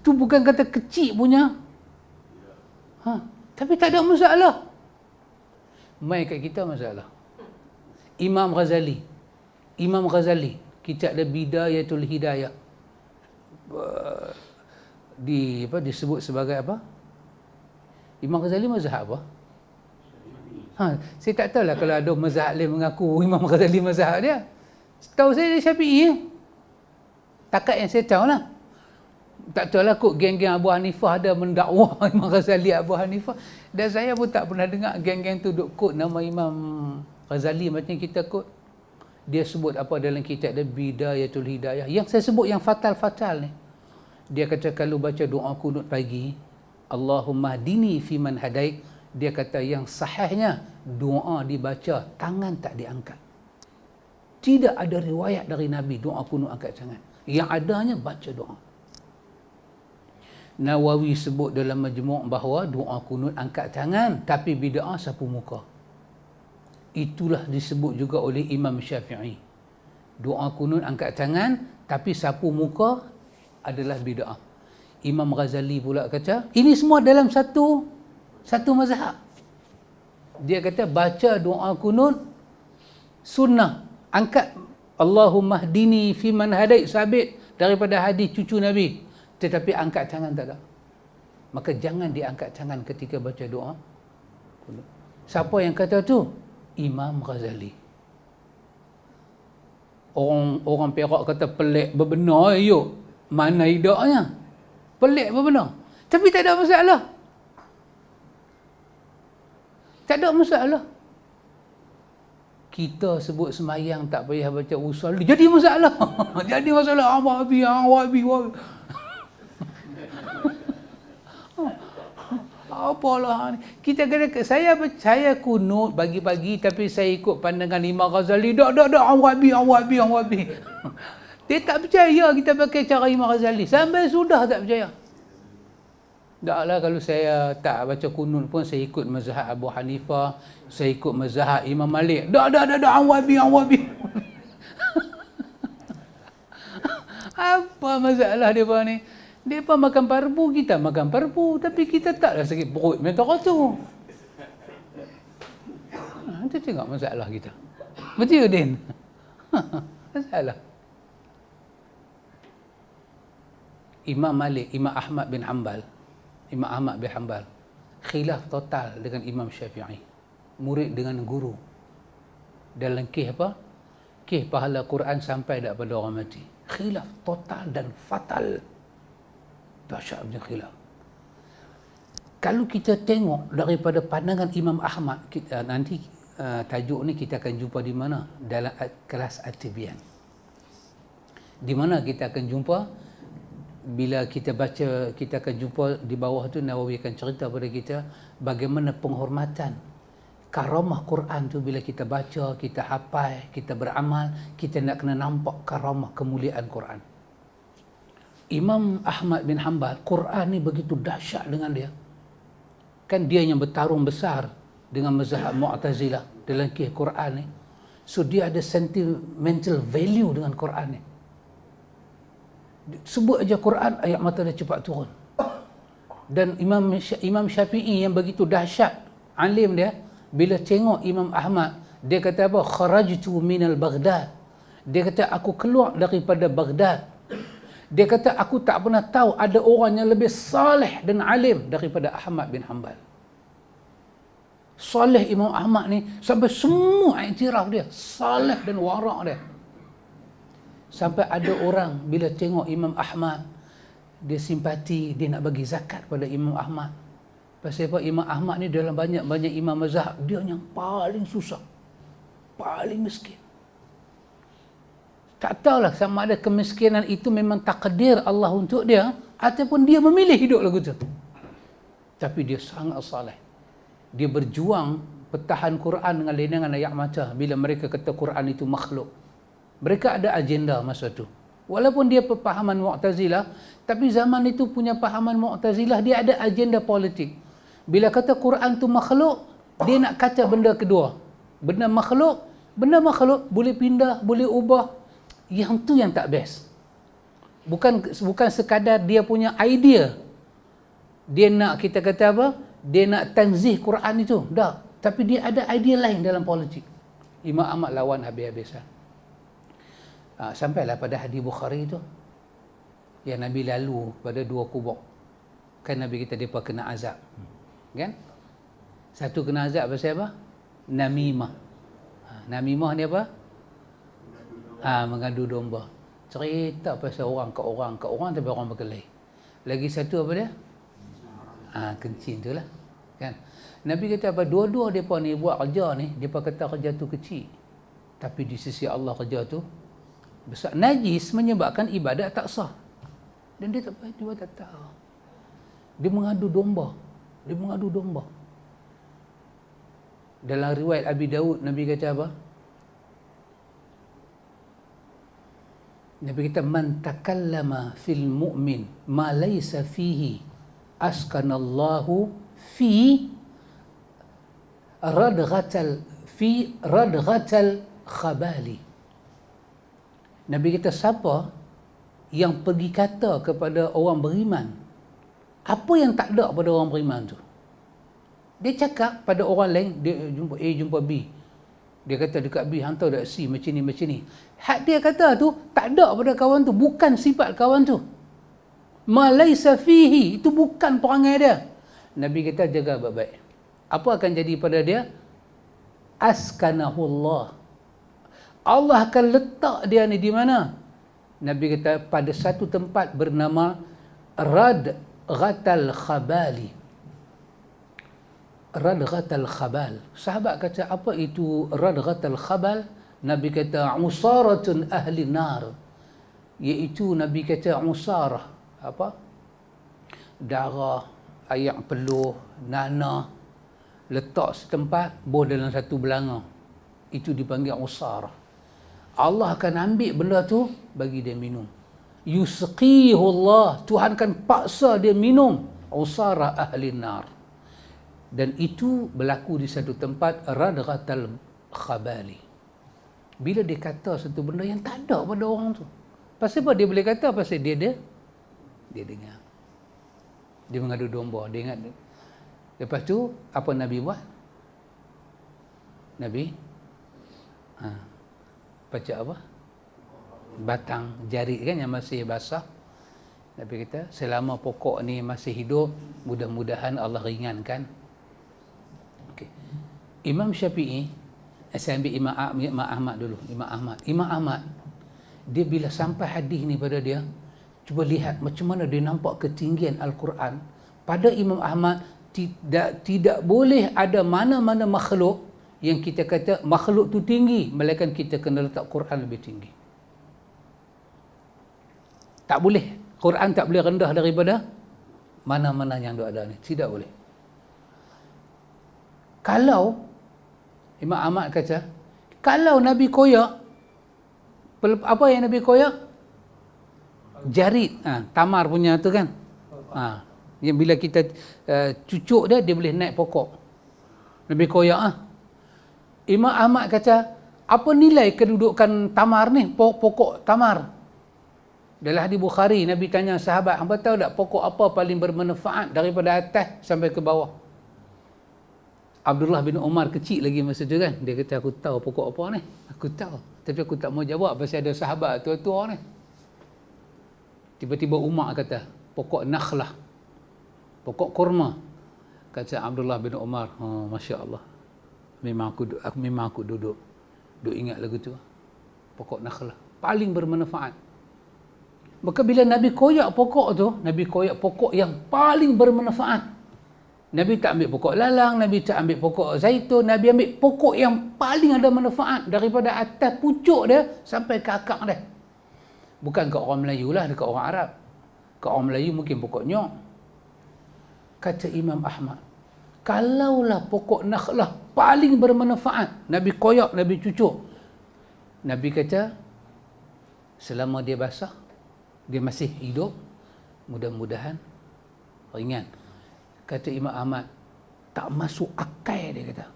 tu bukan kata kecil punya. Ha, tapi tak ada masalah. Main kat kita masalah. Imam Ghazali. Imam Ghazali. Kita ada bidayatul hidayah. Di, apa, disebut sebagai apa? Imam Ghazali mazhab apa? Ha, saya tak tahu lah kalau ada mazhab lain mengaku Imam Ghazali mazhab dia. Tahu saya dia Syafi'i. Ya? Takat yang saya tahu lah. Tak tahu lah kot geng-geng Abu Hanifah ada mendakwa Imam Ghazali Abu Hanifah. Dan saya pun tak pernah dengar geng-geng tu duk kot nama Imam Ghazali macam kita kot. Dia sebut apa dalam kitab dia bidayatul hidayah. Yang saya sebut yang fatal-fatal ni. Dia kata kalau baca doa kunut pagi, Allahumma dini fi man hadaik dia kata yang sahihnya doa dibaca tangan tak diangkat tidak ada riwayat dari Nabi doa kunu angkat tangan yang adanya baca doa Nawawi sebut dalam majmuk bahawa doa kunut angkat tangan tapi bida'ah sapu muka. Itulah disebut juga oleh Imam Syafi'i. Doa kunut angkat tangan tapi sapu muka adalah bida'ah. Imam Ghazali pula kata, ini semua dalam satu satu mazhab. Dia kata baca doa kunut sunnah. Angkat Allahumma hdini fi man hadait sabit daripada hadis cucu Nabi. Tetapi angkat tangan tak ada. Maka jangan diangkat tangan ketika baca doa kunut. Siapa yang kata tu? Imam Ghazali. Orang orang Perak kata pelik berbenar yuk. Mana hidupnya? pelik pun benar. Tapi tak ada masalah. Tak ada masalah. Kita sebut semayang tak payah baca usul. Jadi masalah. Jadi masalah. Abah abi, awak ah, abi, awak Apalah ni. Kita kena saya percaya kunut bagi-bagi tapi saya ikut pandangan Imam Ghazali. Dak dak dak ah, awak ah, bi awak bi awak bi. Dia tak percaya kita pakai cara Imam Ghazali. Sampai sudah tak percaya. Taklah kalau saya tak baca kunun pun saya ikut mazhab Abu Hanifah, saya ikut mazhab Imam Malik. Dak dak dak dak Awabi Awabi. Apa masalah dia pun ni? Dia pun makan parbu, kita makan parbu. Tapi kita taklah sakit perut mentok tu. Ha, tengok masalah kita. Betul Din? Masalah. Imam Malik, Imam Ahmad bin Hanbal, Imam Ahmad bin Hanbal khilaf total dengan Imam Syafi'i. Murid dengan guru. Dalam kisah apa? Kisah pahala Quran sampai tak pada orang mati. Khilaf total dan fatal. Bahasa Abdi Khilaf. Kalau kita tengok daripada pandangan Imam Ahmad, kita, eh, nanti uh, tajuk ni kita akan jumpa di mana? Dalam kelas Atibian. Di mana kita akan jumpa? bila kita baca kita akan jumpa di bawah tu Nawawi akan cerita kepada kita bagaimana penghormatan karamah Quran tu bila kita baca, kita hafal, kita beramal, kita nak kena nampak karamah kemuliaan Quran. Imam Ahmad bin Hanbal, Quran ni begitu dahsyat dengan dia. Kan dia yang bertarung besar dengan mazhab Mu'tazilah dalam kisah Quran ni. So dia ada sentimental value dengan Quran ni sebut aja Quran ayat mata dia cepat turun dan Imam Imam Syafi'i yang begitu dahsyat alim dia bila tengok Imam Ahmad dia kata apa kharajtu minal Baghdad dia kata aku keluar daripada Baghdad dia kata aku tak pernah tahu ada orang yang lebih saleh dan alim daripada Ahmad bin Hanbal saleh Imam Ahmad ni sampai semua iktiraf dia saleh dan wara' dia Sampai ada orang bila tengok Imam Ahmad Dia simpati, dia nak bagi zakat pada Imam Ahmad Pasal apa Imam Ahmad ni dalam banyak-banyak Imam Mazhab Dia yang paling susah Paling miskin Tak tahulah sama ada kemiskinan itu memang takdir Allah untuk dia Ataupun dia memilih hidup lagu tu Tapi dia sangat salih Dia berjuang pertahan Quran dengan lindungan ayat mata Bila mereka kata Quran itu makhluk mereka ada agenda masa tu. Walaupun dia pemahaman Mu'tazilah, tapi zaman itu punya pemahaman Mu'tazilah, dia ada agenda politik. Bila kata Quran tu makhluk, dia nak kata benda kedua. Benda makhluk, benda makhluk boleh pindah, boleh ubah. Yang tu yang tak best. Bukan bukan sekadar dia punya idea. Dia nak kita kata apa? Dia nak tanzih Quran itu. Tak. Tapi dia ada idea lain dalam politik. Imam Ahmad lawan habis-habisan. Ah, sampailah pada hadis Bukhari tu yang Nabi lalu pada dua kubur kan Nabi kita depa kena azab kan satu kena azab pasal apa namimah ah, namimah ni apa ha, mengadu domba cerita pasal orang ke orang ke orang tapi orang berkelahi lagi satu apa dia ha, kencing tu lah kan Nabi kata apa dua-dua depa ni buat kerja ni depa kata kerja tu kecil tapi di sisi Allah kerja tu besar najis menyebabkan ibadat tak sah dan dia tak dia tak tahu dia mengadu domba dia mengadu domba dalam riwayat Abi Daud Nabi kata apa Nabi kata man takallama fil mu'min ma laysa fihi askanallahu fi radghatal fi radghatal khabali Nabi kata siapa yang pergi kata kepada orang beriman apa yang tak ada pada orang beriman tu dia cakap pada orang lain dia jumpa A jumpa B dia kata dekat B hantar dekat C macam ni macam ni hak dia kata tu tak ada pada kawan tu bukan sifat kawan tu malaysa fihi itu bukan perangai dia Nabi kata jaga baik-baik apa akan jadi pada dia askanahullah -baik. Allah akan letak dia ni di mana? Nabi kata pada satu tempat bernama Rad Ghatal Khabali. Rad Ghatal Khabal. Sahabat kata apa itu Rad Ghatal Khabal? Nabi kata Usaratun Ahli Nar. Iaitu Nabi kata Usarah. Apa? Darah, ayak peluh, nana Letak setempat, boleh dalam satu belanga. Itu dipanggil Usarah. Allah akan ambil benda tu bagi dia minum. Yusqihu Allah, Tuhan akan paksa dia minum usara ahli nar. Dan itu berlaku di satu tempat radghatal khabali. Bila dia kata satu benda yang tak ada pada orang tu. Pasal apa dia boleh kata? Pasal dia dia dia dengar. Dia mengadu domba, dia ingat. Lepas tu apa Nabi buat? Nabi ha pecah apa? Batang jari kan yang masih basah. Nabi kata, selama pokok ni masih hidup, mudah-mudahan Allah ringankan. Okay. Imam Syafi'i, saya ambil Imam Ahmad, Imam Ahmad dulu. Imam Ahmad. Imam Ahmad, dia bila sampai hadis ni pada dia, cuba lihat macam mana dia nampak ketinggian Al-Quran. Pada Imam Ahmad, tidak tidak boleh ada mana-mana makhluk yang kita kata makhluk tu tinggi melainkan kita kena letak Quran lebih tinggi tak boleh Quran tak boleh rendah daripada mana-mana yang ada ni tidak boleh kalau Imam Ahmad kata kalau Nabi koyak apa yang Nabi koyak jarit ha, tamar punya tu kan ha, yang bila kita uh, cucuk dia dia boleh naik pokok Nabi koyak ah ha? Imam Ahmad kata, apa nilai kedudukan tamar ni, pokok, pokok tamar? Dalam hadis Bukhari, Nabi tanya sahabat, hamba tahu tak pokok apa paling bermanfaat daripada atas sampai ke bawah? Abdullah bin Umar kecil lagi masa tu kan. Dia kata, aku tahu pokok apa ni. Aku tahu. Tapi aku tak mau jawab pasal ada sahabat tua-tua ni. Tiba-tiba Umar kata, pokok nakhlah. Pokok kurma. Kata Abdullah bin Umar, oh, Masya Allah memang aku aku memang aku duduk duduk ingat lagu tu pokok nakhlah paling bermanfaat maka bila nabi koyak pokok tu nabi koyak pokok yang paling bermanfaat nabi tak ambil pokok lalang nabi tak ambil pokok zaitun nabi ambil pokok yang paling ada manfaat daripada atas pucuk dia sampai ke akar dia bukan ke orang Melayu lah dekat orang Arab ke orang Melayu mungkin pokok nyok kata Imam Ahmad kalaulah pokok nakhlah paling bermanfaat Nabi koyak, Nabi cucuk Nabi kata selama dia basah dia masih hidup mudah-mudahan ringan oh, kata Imam Ahmad tak masuk akal dia kata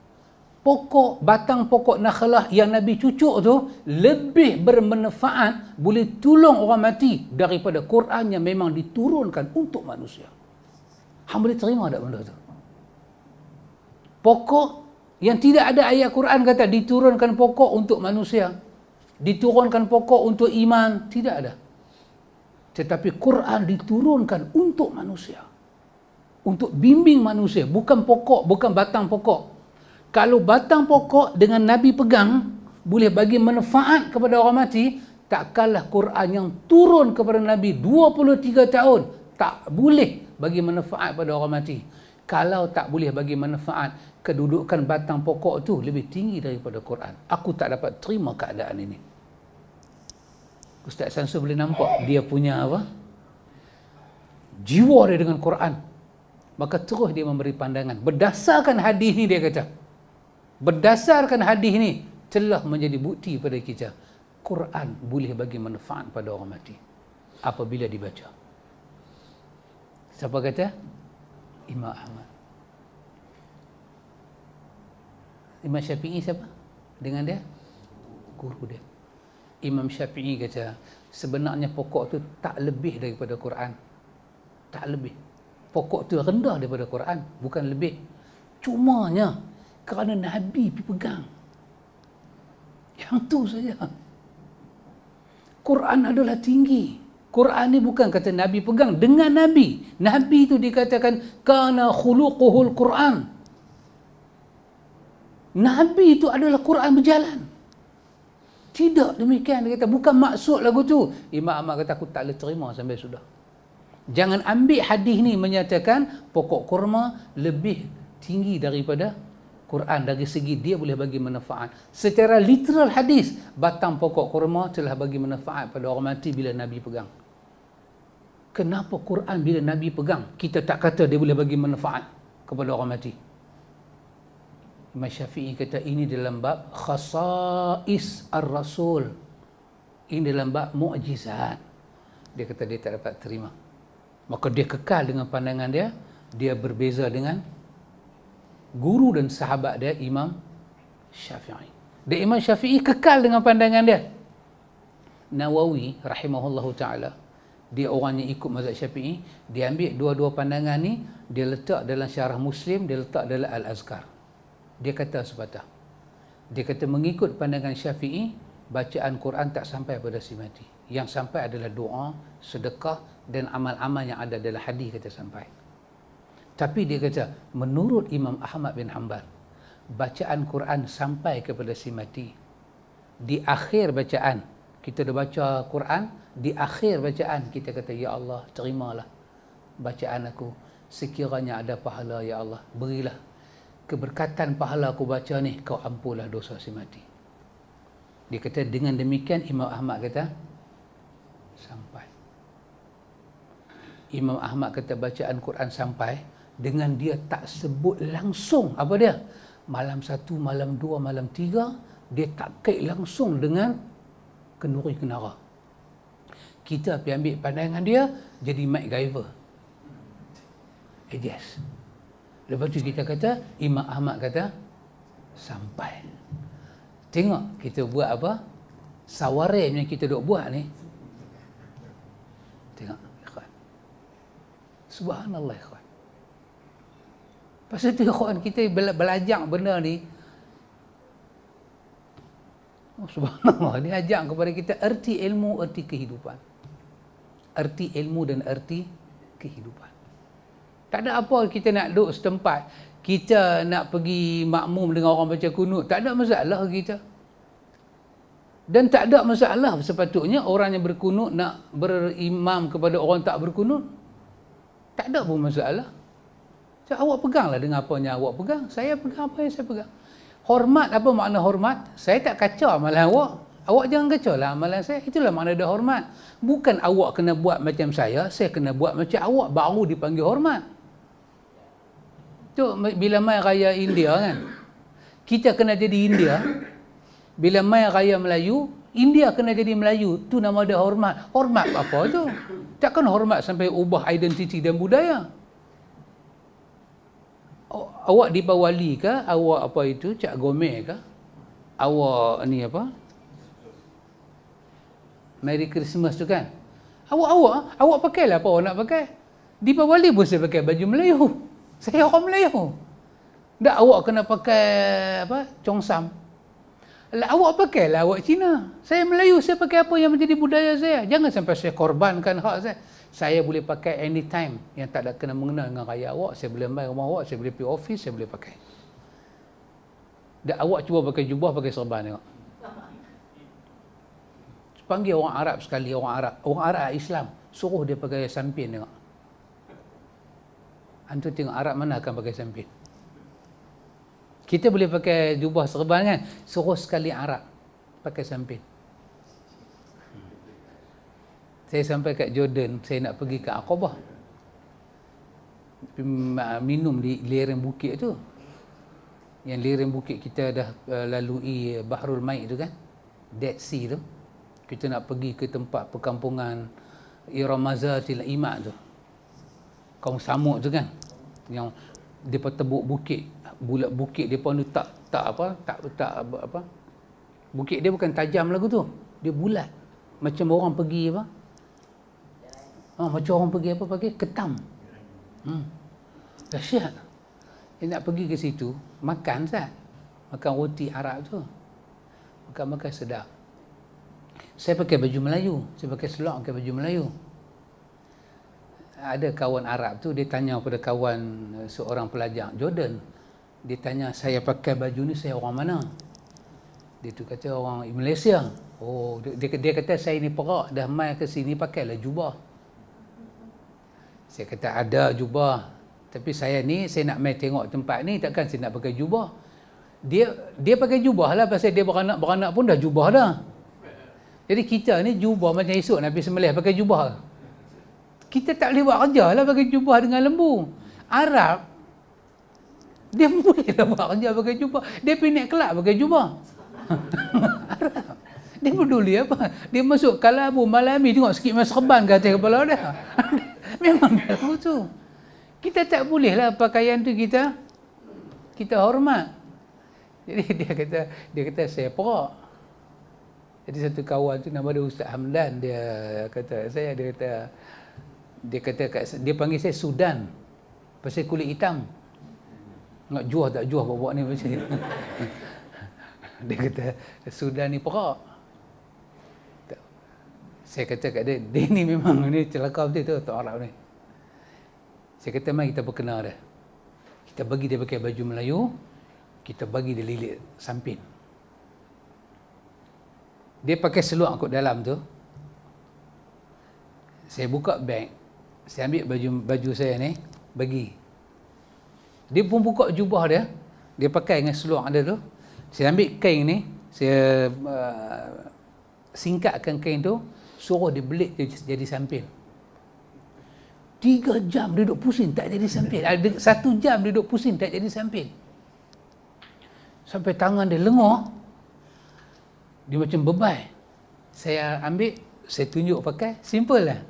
pokok batang pokok nakhlah yang Nabi cucuk tu lebih bermanfaat boleh tolong orang mati daripada Quran yang memang diturunkan untuk manusia hamba terima tak benda tu pokok yang tidak ada ayat Quran kata diturunkan pokok untuk manusia. Diturunkan pokok untuk iman. Tidak ada. Tetapi Quran diturunkan untuk manusia. Untuk bimbing manusia. Bukan pokok, bukan batang pokok. Kalau batang pokok dengan Nabi pegang, boleh bagi manfaat kepada orang mati, tak kalah Quran yang turun kepada Nabi 23 tahun, tak boleh bagi manfaat kepada orang mati kalau tak boleh bagi manfaat kedudukan batang pokok tu lebih tinggi daripada Quran aku tak dapat terima keadaan ini Ustaz Sansu boleh nampak dia punya apa jiwa dia dengan Quran maka terus dia memberi pandangan berdasarkan hadis ni dia kata berdasarkan hadis ni telah menjadi bukti pada kita Quran boleh bagi manfaat pada orang mati apabila dibaca siapa kata Imam Ahmad. Imam Syafi'i siapa? Dengan dia? Guru dia. Imam Syafi'i kata, sebenarnya pokok tu tak lebih daripada Quran. Tak lebih. Pokok tu rendah daripada Quran. Bukan lebih. Cumanya, kerana Nabi pergi pegang. Yang tu saja. Quran adalah tinggi. Quran ni bukan kata Nabi pegang dengan Nabi Nabi tu dikatakan kana khuluquhul Quran Nabi itu adalah Quran berjalan tidak demikian dia kata bukan maksud lagu tu Imam eh, Ahmad kata aku tak boleh terima sampai sudah jangan ambil hadis ni menyatakan pokok kurma lebih tinggi daripada Quran dari segi dia boleh bagi manfaat. Secara literal hadis, batang pokok kurma telah bagi manfaat pada orang mati bila Nabi pegang kenapa Quran bila Nabi pegang kita tak kata dia boleh bagi manfaat kepada orang mati Imam Syafi'i kata ini dalam bab khasais al rasul ini dalam bab mu'jizat dia kata dia tak dapat terima maka dia kekal dengan pandangan dia dia berbeza dengan guru dan sahabat dia Imam Syafi'i Dia Imam Syafi'i kekal dengan pandangan dia Nawawi rahimahullahu ta'ala dia orangnya ikut mazhab syafi'i dia ambil dua-dua pandangan ni dia letak dalam syarah muslim dia letak dalam al-azkar dia kata sepatah dia kata mengikut pandangan syafi'i bacaan Quran tak sampai pada si mati yang sampai adalah doa sedekah dan amal-amal yang ada dalam hadis kata sampai tapi dia kata menurut Imam Ahmad bin Hanbal bacaan Quran sampai kepada si mati di akhir bacaan kita dah baca Quran di akhir bacaan kita kata ya Allah terimalah bacaan aku sekiranya ada pahala ya Allah berilah keberkatan pahala aku baca ni kau ampunlah dosa si mati dia kata dengan demikian Imam Ahmad kata sampai Imam Ahmad kata bacaan Quran sampai dengan dia tak sebut langsung apa dia malam satu malam dua malam tiga dia tak kait langsung dengan kenuri kenara. Kita pergi ambil pandangan dia, jadi Mike Gaiver. Ejes. Eh, Lepas tu kita kata, Imam Ahmad kata, sampai. Tengok kita buat apa? Sawari yang kita duk buat ni. Tengok. Subhanallah, ikhwan. Pasal tu, ikhwan, kita belajar benda ni, Oh, subhanallah, dia ajak kepada kita erti ilmu, erti kehidupan. Erti ilmu dan erti kehidupan. Tak ada apa kita nak duduk setempat. Kita nak pergi makmum dengan orang baca kunut. Tak ada masalah kita. Dan tak ada masalah sepatutnya orang yang berkunut nak berimam kepada orang tak berkunut. Tak ada pun masalah. Jadi, awak peganglah dengan apa yang awak pegang. Saya pegang apa yang saya pegang. Hormat apa makna hormat? Saya tak kacau amalan awak. Awak jangan kacau lah amalan saya. Itulah makna dia hormat. Bukan awak kena buat macam saya, saya kena buat macam awak baru dipanggil hormat. Tu bila mai raya India kan. Kita kena jadi India. Bila mai raya Melayu, India kena jadi Melayu. Tu nama dia hormat. Hormat apa tu? Takkan hormat sampai ubah identiti dan budaya. Oh, awak di bawah wali ke awak apa itu cak gome ke awak ni apa Merry Christmas tu kan awak awak awak pakai lah apa awak nak pakai di bawah wali pun pakai baju Melayu saya orang Melayu tak awak kena pakai apa congsam lah, awak pakailah awak Cina. Saya Melayu, saya pakai apa yang menjadi budaya saya. Jangan sampai saya korbankan hak saya saya boleh pakai anytime yang tak ada kena mengena dengan rakyat awak saya boleh main rumah awak saya boleh pergi office saya boleh pakai dan awak cuba pakai jubah pakai serban tengok panggil orang Arab sekali orang Arab orang Arab Islam suruh dia pakai sampin tengok Antu tengok Arab mana akan pakai sampin kita boleh pakai jubah serban kan suruh sekali Arab pakai sampin saya sampai kat Jordan, saya nak pergi ke Aqabah. Minum di lereng bukit tu. Yang lereng bukit kita dah eh, lalui eh, Bahrul Maik tu kan. Dead Sea tu. Kita nak pergi ke tempat perkampungan Iramazatil Imat tu. Kaum Samud tu kan. Yang depa tebuk bukit, bulat bukit depa tu tak tak apa, tak tak apa. Bukit dia bukan tajam lagu tu. Dia bulat. Macam orang pergi apa? Ha, macam orang pergi apa pakai ketam. Hmm. Dahsyat. Dia nak pergi ke situ, makan sah, Makan roti Arab tu. Makan-makan sedap. Saya pakai baju Melayu. Saya pakai selok pakai baju Melayu. Ada kawan Arab tu, dia tanya kepada kawan eh, seorang pelajar, Jordan. Dia tanya, saya pakai baju ni, saya orang mana? Dia tu kata, orang Malaysia. Oh, dia, dia kata, saya ni perak, dah mai ke sini, pakailah jubah. Saya kata ada jubah. Tapi saya ni saya nak main tengok tempat ni takkan saya nak pakai jubah. Dia dia pakai jubah lah pasal dia beranak-beranak pun dah jubah dah. Jadi kita ni jubah macam esok Nabi Semelih pakai jubah. Kita tak boleh buat kerja lah pakai jubah dengan lembu. Arab, dia boleh lah buat kerja pakai jubah. Dia pinik kelak pakai jubah. Arab. Dia peduli apa? Dia masuk kalabu malami tengok sikit masa keban ke atas kepala dia. Memang berlaku tu. Kita tak bolehlah pakaian tu kita kita hormat. Jadi dia kata dia kata saya perak. Jadi satu kawan tu nama dia Ustaz Hamdan dia kata saya dia kata dia kata dia panggil saya Sudan pasal kulit hitam. Nak jual tak jual bawa ni macam ni. dia kata Sudan ni perak. Saya kata kat dia, dia ni memang ni celaka betul tu, Tok Arab ni. Saya kata, mari kita berkenal dia. Kita bagi dia pakai baju Melayu, kita bagi dia lilit samping. Dia pakai seluar kot dalam tu. Saya buka beg, saya ambil baju baju saya ni, bagi. Dia pun buka jubah dia, dia pakai dengan seluar dia tu. Saya ambil kain ni, saya uh, singkatkan kain tu, suruh dia belik jadi sampin. Tiga jam dia duduk pusing, tak jadi sampin. Satu jam dia duduk pusing, tak jadi sampin. Sampai tangan dia lengur, dia macam bebai. Saya ambil, saya tunjuk pakai, simple lah.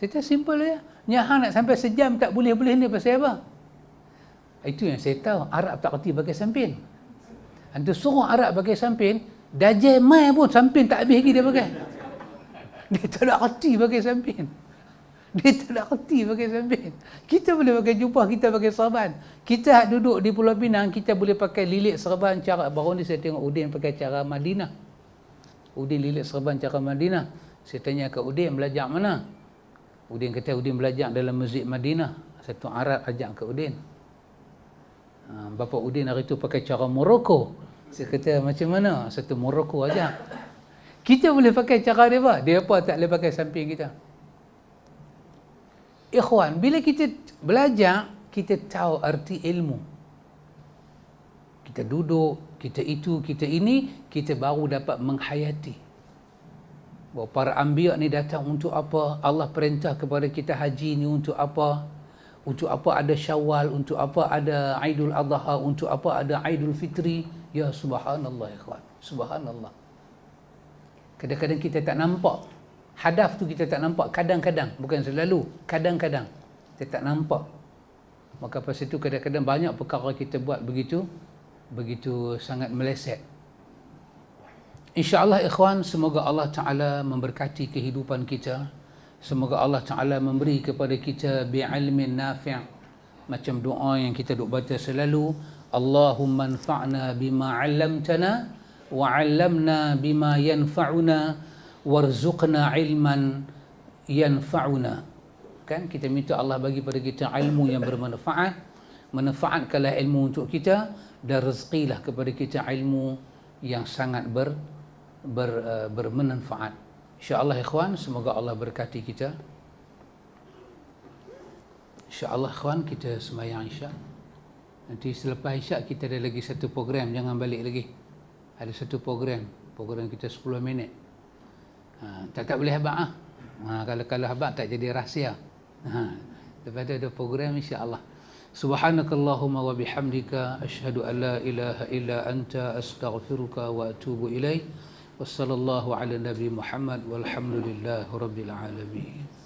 Saya tahu simple lah ya. Nyahan nak sampai sejam tak boleh-boleh ni pasal apa? Itu yang saya tahu, Arab tak kerti pakai sampin. Hantu suruh Arab pakai sampin, dajai mai pun sampin tak habis lagi dia pakai dia tak nak reti pakai sampin. Dia tak nak reti pakai sampin. Kita boleh pakai jubah, kita pakai serban. Kita duduk di Pulau Pinang, kita boleh pakai lilik serban cara... Baru ni saya tengok Udin pakai cara Madinah. Udin lilik serban cara Madinah. Saya tanya ke Udin, belajar mana? Udin kata, Udin belajar dalam masjid Madinah. Satu Arab ajak ke Udin. Ha, Bapak Udin hari tu pakai cara Morocco. Saya kata, macam mana? Satu Morocco ajak. Kita boleh pakai cara dia apa? Dia apa tak boleh pakai samping kita? Ikhwan, bila kita belajar, kita tahu arti ilmu. Kita duduk, kita itu, kita ini, kita baru dapat menghayati. Bahawa para ambiak ni datang untuk apa? Allah perintah kepada kita haji ni untuk apa? Untuk apa ada syawal? Untuk apa ada Aidul Adha? Untuk apa ada Aidul Fitri? Ya subhanallah ikhwan. Subhanallah. Kadang-kadang kita tak nampak Hadaf tu kita tak nampak kadang-kadang Bukan selalu, kadang-kadang Kita tak nampak Maka pasal itu kadang-kadang banyak perkara kita buat begitu Begitu sangat meleset InsyaAllah ikhwan semoga Allah Ta'ala memberkati kehidupan kita Semoga Allah Ta'ala memberi kepada kita bi'ilmin nafi' Macam doa yang kita duk baca selalu Allahumma anfa'na bima'alamtana Allahumma anfa'na bima'alamtana وعلمنا بما ينفعنا ورزقنا علما ينفعنا kan kita minta Allah bagi pada kita ilmu yang bermanfaat manfaatkanlah ilmu untuk kita dan rezekilah kepada kita ilmu yang sangat ber, ber uh, bermanfaat insyaallah ikhwan semoga Allah berkati kita Insya Allah, ikhwan kita semayang isyak nanti selepas isyak kita ada lagi satu program jangan balik lagi ada satu program program kita 10 minit ha, tak tak boleh habaq ah ha, kalau kalau habaq tak jadi rahsia ha lepas tu ada program insyaallah subhanakallahumma wa bihamdika ashhadu alla la ilaha illa anta astaghfiruka wa atubu ilaik wa sallallahu ala nabi muhammad walhamdulillahi alamin